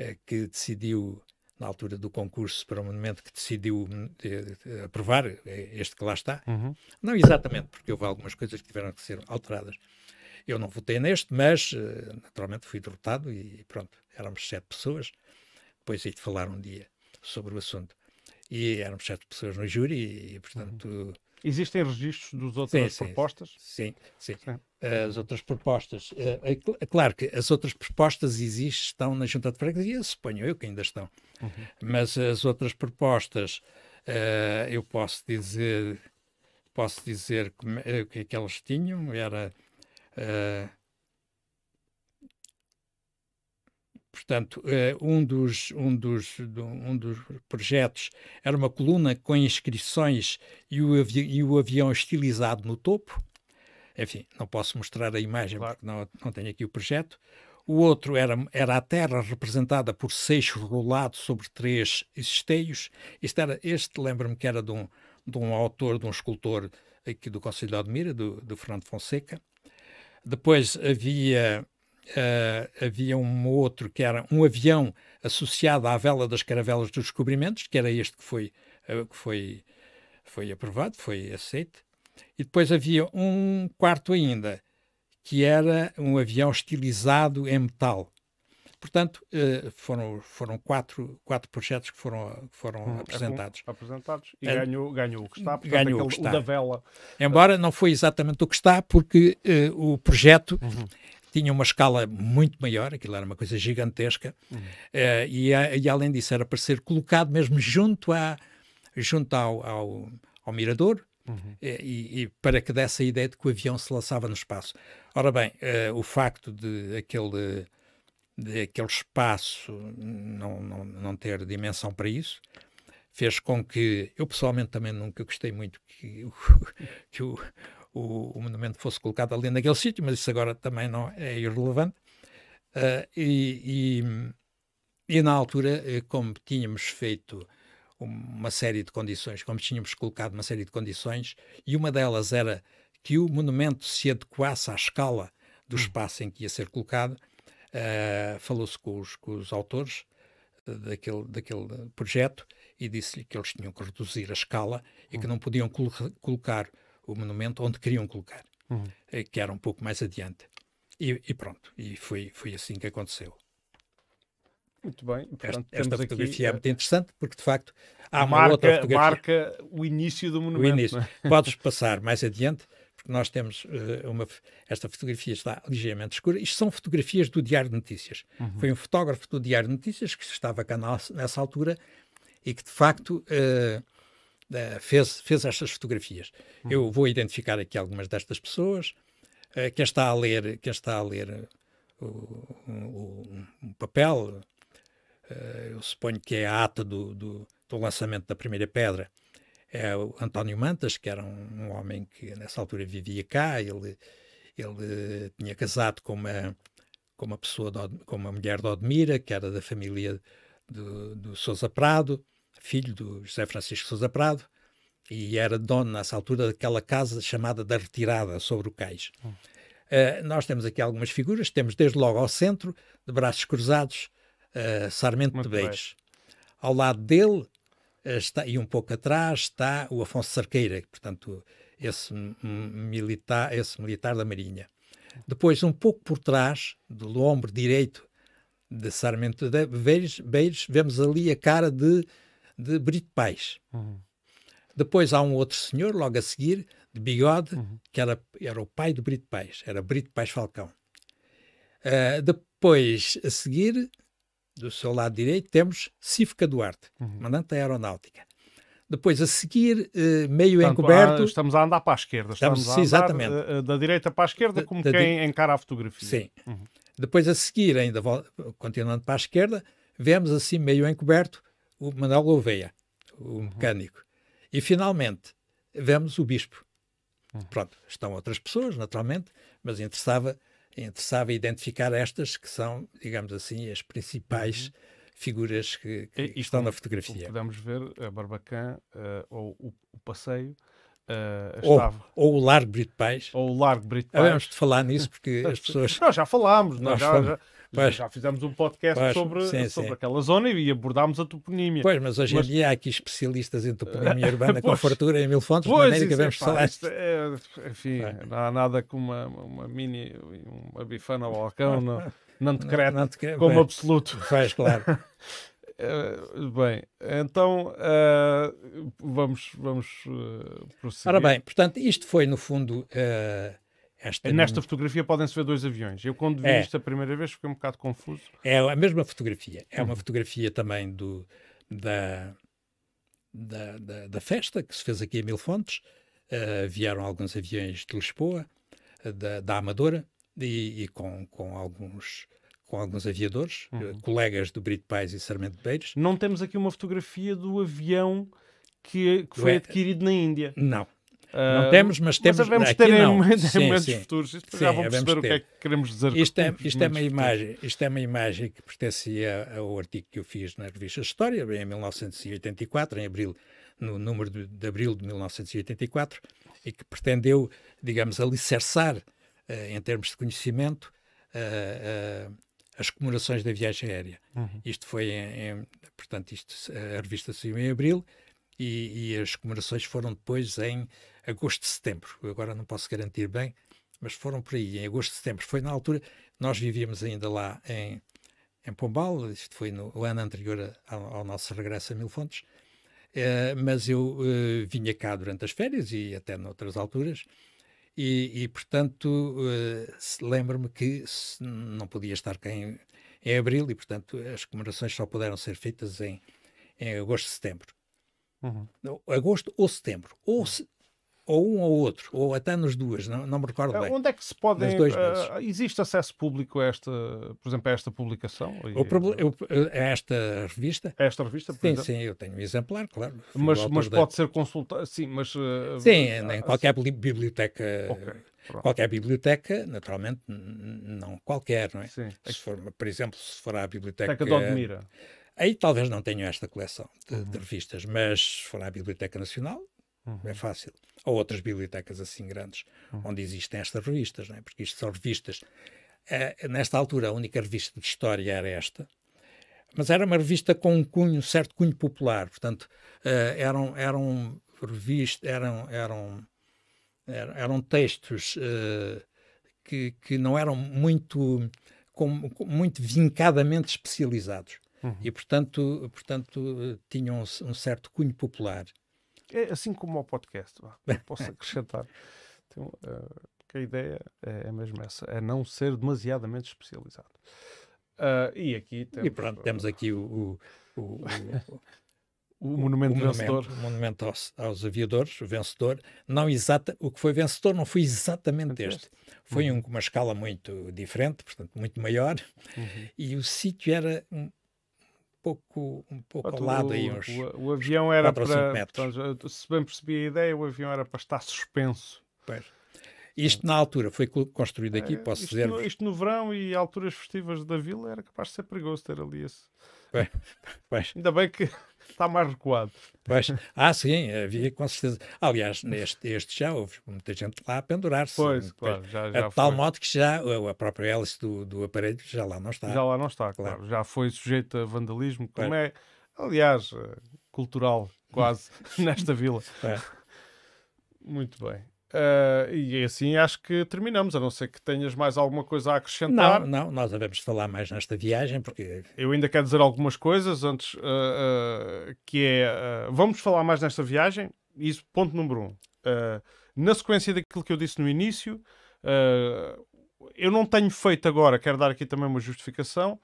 B: uh, que decidiu na altura do concurso para o monumento que decidiu aprovar este que lá está uhum. não exatamente porque houve algumas coisas que tiveram que ser alteradas eu não votei neste, mas eh, naturalmente fui derrotado e pronto, éramos sete pessoas. Depois hei de falar um dia sobre o assunto. E éramos sete pessoas no júri e, portanto. Uhum. Existem registros das outras sim, propostas? Sim, sim. As outras propostas. Eh, é, é, claro que as outras propostas existem, estão na Junta de Freguesia, suponho eu que ainda estão. Uhum. Mas as outras propostas, uh, eu posso dizer, posso dizer é, que, que, é que elas tinham, era Uh, portanto, uh, um, dos, um, dos, um dos projetos era uma coluna com inscrições e o, avi e o avião estilizado no topo. Enfim, não posso mostrar a imagem claro. porque não, não tenho aqui o projeto. O outro era, era a Terra representada por seis rolados sobre três esteios. Este, este lembra-me que era de um, de um autor, de um escultor aqui do Conselho de Odmira, do, do Fernando Fonseca. Depois havia, uh, havia um outro que era um avião associado à vela das caravelas dos descobrimentos, que era este que foi, uh, que foi, foi aprovado, foi aceito. E depois havia um quarto ainda, que era um avião estilizado em metal. Portanto, eh, foram, foram quatro, quatro projetos que foram, foram hum, é apresentados. apresentados
A: e é, ganhou, ganhou o que está, portanto, ganhou o, que está. da vela.
B: Embora não foi exatamente o que está, porque uh, o projeto uhum. tinha uma escala muito maior, aquilo era uma coisa gigantesca, uhum. uh, e, e, além disso era para ser colocado mesmo junto, à, junto ao, ao, ao mirador, Uhum. E, e, para que desse a ideia de que o avião se lançava no espaço. Ora bem, uh, o facto de aquele daquele espaço não, não, não ter dimensão para isso, fez com que eu pessoalmente também nunca gostei muito que o, *laughs* que o, o, o monumento fosse colocado ali naquele sítio, mas isso agora também não é irrelevante. Uh, e, e, e, na altura, eh, como tínhamos feito uma série de condições, como tínhamos colocado uma série de condições, e uma delas era que o monumento se adequasse à escala do hum. espaço em que ia ser colocado, Uh, Falou-se com, com os, autores eh, daquele, daquele eh, projeto e disse-lhe que eles tinham que reduzir a escala uhum. e que hum. não podiam colocar o monumento onde queriam colocar, uhum. que era um pouco mais adiante. E, e, pronto, e foi, foi assim que aconteceu. Muito bem. Portanto, esta, esta fotografia aqui... é muito interessante porque, de facto, há marca, uma outra fotografia. Marca o início do monumento. O início. É? Podes *laughs* passar mais adiante nós temos uh, uma, esta fotografia está ligeiramente escura. Isto são fotografias do Diário de Notícias. Uhum. Foi um fotógrafo do Diário de Notícias que estava cá na, nessa altura e que de facto uh, uh, fez, fez estas fotografias. Uhum. Eu vou identificar aqui algumas destas pessoas. quem está a ler, quem está a ler o, o um papel, eu suponho que é a ata do, do, do lançamento da primeira pedra é o António Mantas, que era um, um, homem que nessa altura vivia cá, ele, ele tinha casado com uma, com uma pessoa, de, com uma mulher de Odmira, que era da família do, do Sousa Prado, filho do José Francisco Sousa Prado, e era dono nessa altura daquela casa chamada da Retirada, sobre o Cais. Hum. Uh, nós temos aqui algumas figuras, temos desde logo ao centro, de braços cruzados, uh, Sarmento Muito de Beires. Bem. Ao lado dele, eh, está, e um pouco atrás está o Afonso Cerqueira, portanto, esse militar, esse militar da Marinha. Depois, um pouco por trás, do ombro direito de Sarmento de Beiros, Beiros vemos ali a cara de, de Brito Pais. Uhum. Depois há um outro senhor, logo a seguir, de bigode, uhum. que era, era o pai de Brito Pais, era Brito Pais Falcão. Uh, depois, a seguir, do seu lado direito, temos Cifca Duarte, uhum. comandante da aeronáutica. Depois, a seguir, eh, meio Portanto, encoberto. A, ah, estamos a andar para a esquerda. Estamos, estamos a exatamente. Da, eh, eh, da, direita para a esquerda, como da, quem encara a fotografia. Sim. Uhum. Depois, a seguir, ainda continuando para a esquerda, vemos assim, meio encoberto, o Manuel Gouveia, o uhum. mecânico. Uhum. E, finalmente, vemos o Bispo. Uhum. Pronto, estão outras pessoas, naturalmente, mas interessava interessava identificar estas que são, digamos assim, as principais uhum. figuras que, que e, estão na é é fotografia. Podemos ver a Barbacan uh, eh, ou o, o passeio. Uh, ou,
A: ou, o Largo Brito Pais. Ou o Largo Brito Pais. Vamos de falar nisso porque as *laughs* pessoas. nós já falámos, nós, nós já, fomos... já, Pois. Já fizemos um podcast pois. sobre, sim, sobre sim. aquela zona e abordámos a toponímia. Pois, mas hoje em dia
B: há aqui especialistas em toponímia *laughs* urbana com fartura em mil fontes, pois, de maneira que devemos é, falar.
A: É, enfim, é. não há nada com uma, uma mini, uma bifana ao balcão não, não decreta não, não te... como bem, absoluto. Faz, claro. *laughs* Eh, bem, então uh, vamos, vamos uh, prosseguir. Ora bem, portanto, isto foi no fundo uh, esta Nesta fotografia podem-se ver dois aviões. Eu, quando vi é, isto a primeira vez, fiquei um bocado confuso.
B: É a mesma fotografia. É uma uhum. fotografia também do, da, da, da, da festa que se fez aqui em Mil Fontes. Uh, vieram alguns aviões de Lisboa, eh, da, da Amadora, e, e, com, com alguns com alguns aviadores, eh, uhum. colegas do Brito Pais e Sarmento Beiros. Não temos aqui uma fotografia do avião que, que foi adquirido na Índia. Não, não ah, temos, mas temos. Mas devemos ter não. em sim, momentos sim. futuros. Isto sim, já perceber ter. o que é que queremos dizer. Isto, é, isto, é uma imagem, isto é uma imagem que pertencia ao artigo que eu fiz na revista História, em 1984, em abril, no número de, de abril de 1984, e que pretendeu, digamos, alicerçar, uh, em termos de conhecimento, uh, as comemorações da viagem aérea. Uhum. Isto foi, em, em, portanto, isto, a revista saiu em abril e, e as comemorações foram depois em agosto, setembro. Agora não posso garantir bem, mas foram por aí, em agosto, setembro. Foi na altura, nós vivíamos ainda lá em, em Pombal, isto foi no ano anterior ao, ao nosso regresso a Mil Fontes, eh, mas eu eh, vinha cá durante as férias e até noutras alturas, e, e portanto, eh, lembro-me que não podia estar cá em, em abril, e portanto as comemorações só puderam ser feitas em, em agosto, setembro. Uhum. Agosto ou setembro. Ou, se, ou um ou outro, ou até nos duas, não, não me recordo ah, bem. Onde é que se pode... Uh, ah, existe acesso público a esta,
A: por exemplo, a esta publicação? O proble... eu, a esta revista? A esta revista, por Sim, exemplo? sim, eu tenho um exemplar, claro. Mas, mas pode da... ser consultado, sim, mas... Uh, sim, em qualquer
B: biblioteca... Okay. Pronto. Qualquer biblioteca, naturalmente, não qualquer, não é? Sim. É se for, por exemplo, se for à biblioteca. Biblioteca de Odmira. Aí talvez não tenham esta coleção de, uhum. de revistas, mas se for à Biblioteca Nacional, é uhum. é fácil. Ou outras bibliotecas assim grandes, uhum. onde existem estas revistas, não é? porque isto são revistas. Uh, nesta altura, a única revista de história era esta, mas era uma revista com um cunho, certo cunho popular, portanto, uh, eram, eram revistas, eram, eram, eram textos uh, que, que não eram muito, com, muito vincadamente especializados Uhum. E, portanto, portanto tinham um, um, certo cunho popular.
A: É assim como o podcast, posso *laughs* acrescentar. Então, uh, que a ideia é, é mesmo essa, é não ser demasiadamente especializado.
B: Uh, e aqui temos... E pronto, temos aqui o, o, o, o *laughs*
A: o monumento, o vencedor.
B: Monumento, monumento aos, aos, aviadores, vencedor. Não exata, o que foi vencedor não foi exatamente este. este. Foi uhum. um, uma escala muito diferente, portanto, muito maior. Uhum. E o sítio era pouco, um pouco Pronto, ao lado o, aí, uns, o, o avião era para,
A: portanto, se bem percebi a ideia, o avião era para estar suspenso.
B: Pois. Isto na altura foi construído aqui, é, posso dizer.
A: isto no verão e alturas
B: festivas da vila era capaz de ser perigoso ter ali esse. Bem, *laughs* Ainda bem que está mais recuado. Pois, ah, sim, havia eh, com certeza. Aliás, neste este já houve muita gente lá a pendurar-se. Pois, claro, já, já De tal modo que já eh, a própria hélice do, do aparelho já lá não está. Já lá não está, claro. claro. Já foi sujeito a vandalismo, como é, aliás,
A: eh, cultural, quase, *laughs* nesta vila. É. Muito bem. Uh, e assim acho que terminamos, a não ser que tenhas mais alguma coisa a acrescentar. Não, não, nós devemos falar mais nesta viagem, porque. Eu ainda quero dizer algumas coisas antes, uh, uh, que é. vamos falar mais nesta viagem, isso, ponto número um. na sequência daquilo que eu disse no início, eu não tenho feito agora, quero dar aqui também uma justificação,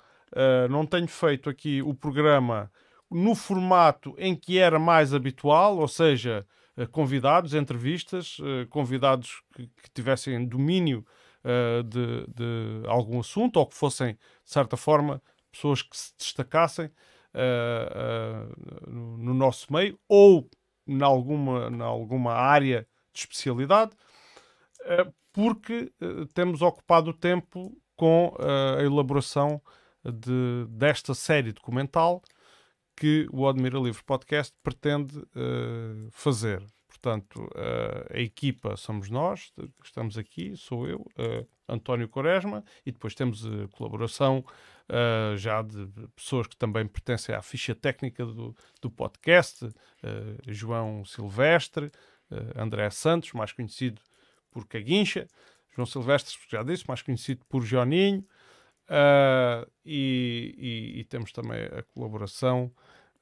A: não tenho feito aqui o programa no formato em que era mais habitual, ou seja eh, convidados, entrevistas, eh, convidados que, que tivessem domínio eh, de, de, algum assunto ou que fossem, de certa forma, pessoas que se destacassem no nosso meio ou em alguma, em alguma área de especialidade, porque temos ocupado o tempo com a elaboração de, desta série documental que o Admira Livre Podcast pretende uh, fazer. Portanto, uh, a equipa somos nós, que estamos aqui, sou eu, uh, António Quaresma, e depois temos a colaboração já de pessoas que também pertencem à ficha técnica do, do podcast, João Silvestre, André Santos, mais conhecido por Caguincha, João Silvestre, já disse, mais conhecido por Joninho, Uh, e, e, e, temos também a colaboração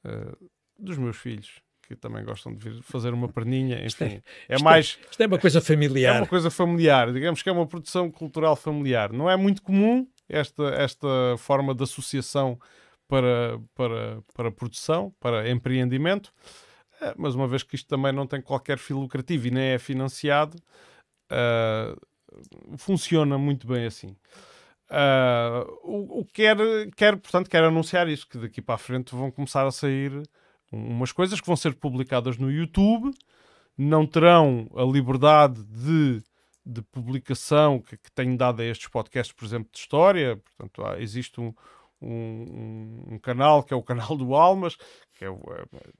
A: uh, dos meus filhos, que também gostam de vir fazer uma perninha, enfim. É, é, é mais. Isto é uma coisa familiar. É uma coisa familiar, digamos que é uma produção cultural familiar. Não é muito comum esta, esta forma de associação para, para, para produção, para empreendimento, ah, mas uma vez que isto também não tem qualquer fim lucrativo e nem é financiado, uh, funciona muito bem assim. Uh, o, o quer, quer, portanto, quer anunciar isso que daqui para a frente vão começar a sair umas coisas que vão ser publicadas no YouTube, não terão a liberdade de, de publicação que, que tenho dado a estes podcasts, por exemplo, de história. Portanto, há, existe um, um, um, canal que é o canal do Almas, que é o,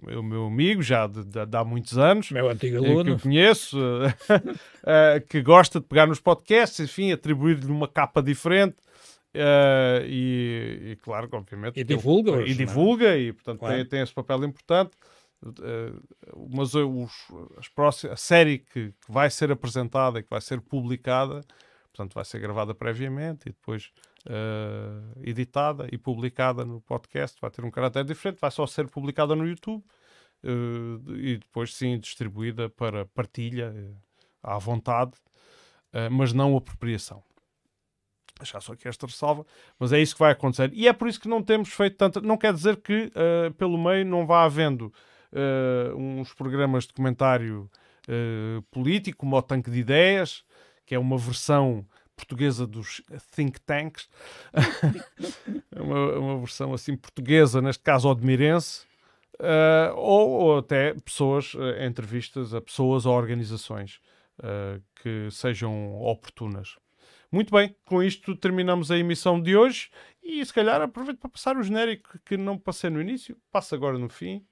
A: é, é o meu amigo já de, de, de, há muitos anos, meu antigo eh, aluno, que eu conheço, *laughs* eh, eh, que gosta de pegar nos podcasts, enfim, atribuir-lhe uma capa diferente, Uh, e, e, claro, obviamente. E é? divulga. e divulga, não? e portanto claro. tem, tem esse papel importante. Uh, mas eh, os, as próximas, a série que, que, vai ser apresentada e que vai ser publicada, portanto, vai ser gravada previamente e depois uh, editada e publicada no podcast, vai ter um caráter diferente, vai só ser publicada no YouTube e depois sim distribuída para partilha à vontade, mas não apropriação. Deixar só aqui esta ressalva, mas é isso que vai acontecer. E é por isso que não temos feito tanto. Não quer dizer que uh, pelo meio não vá havendo uh, uns programas de comentário uh, político, como o Tanque de Ideias, que é uma versão portuguesa dos think tanks, *laughs* é uma, é uma, versão assim portuguesa, neste caso odmirense, uh, ou, ou, até pessoas, uh, entrevistas a pessoas ou organizações uh, que sejam oportunas. Muito bem, com isto terminamos a emissão de hoje e se calhar aproveito para passar o genérico que não passei no início, passo agora no fim.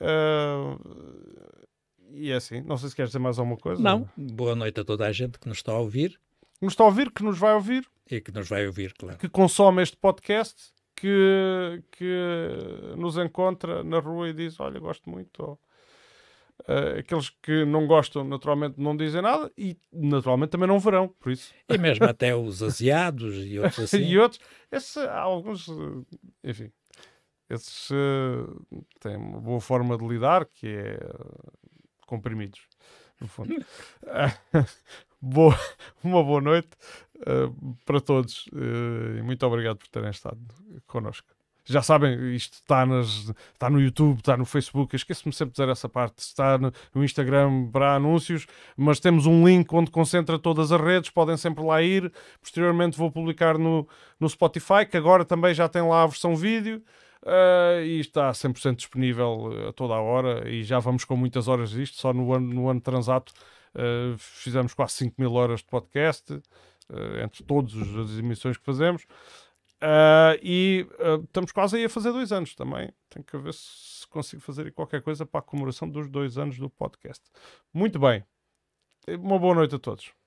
A: Uh... E é assim, não sei se queres dizer mais alguma coisa. Não,
B: boa noite a toda a gente que nos está a ouvir. Que nos está a ouvir, que nos vai ouvir. E que nos vai ouvir, claro.
A: Que consome este podcast, que, que nos encontra na rua e diz: Olha, gosto muito. Uh, aqueles que não gostam, naturalmente, não dizem nada e, naturalmente, também não verão, por isso. E mesmo *laughs* até os asiados e outros *laughs* assim. e outros. Esse, alguns, eh, enfim, esses uh, têm uma boa forma de lidar, que é uh, comprimidos, no fundo. *laughs* boa, uma boa noite para todos e muito obrigado por terem estado connosco já sabem, isto está, nas, está no YouTube, está no Facebook, esqueço-me sempre de dizer essa parte, está no, Instagram para anúncios, mas temos um link onde concentra todas as redes, podem sempre lá ir. Posteriormente vou publicar no, no Spotify, que agora também já tem lá a versão vídeo. Uh, e está 100% disponível eh, a toda a hora e já vamos com muitas horas disto, só no ano, no ano transato uh, fizemos quase 5 mil horas de podcast, uh, entre todas as emissões que fazemos. Uh, e uh, estamos quase aí a fazer dois anos também. Tenho que ver se consigo fazer qualquer coisa para a comemoração dos dois anos do podcast. Muito bem. Uma boa noite a todos.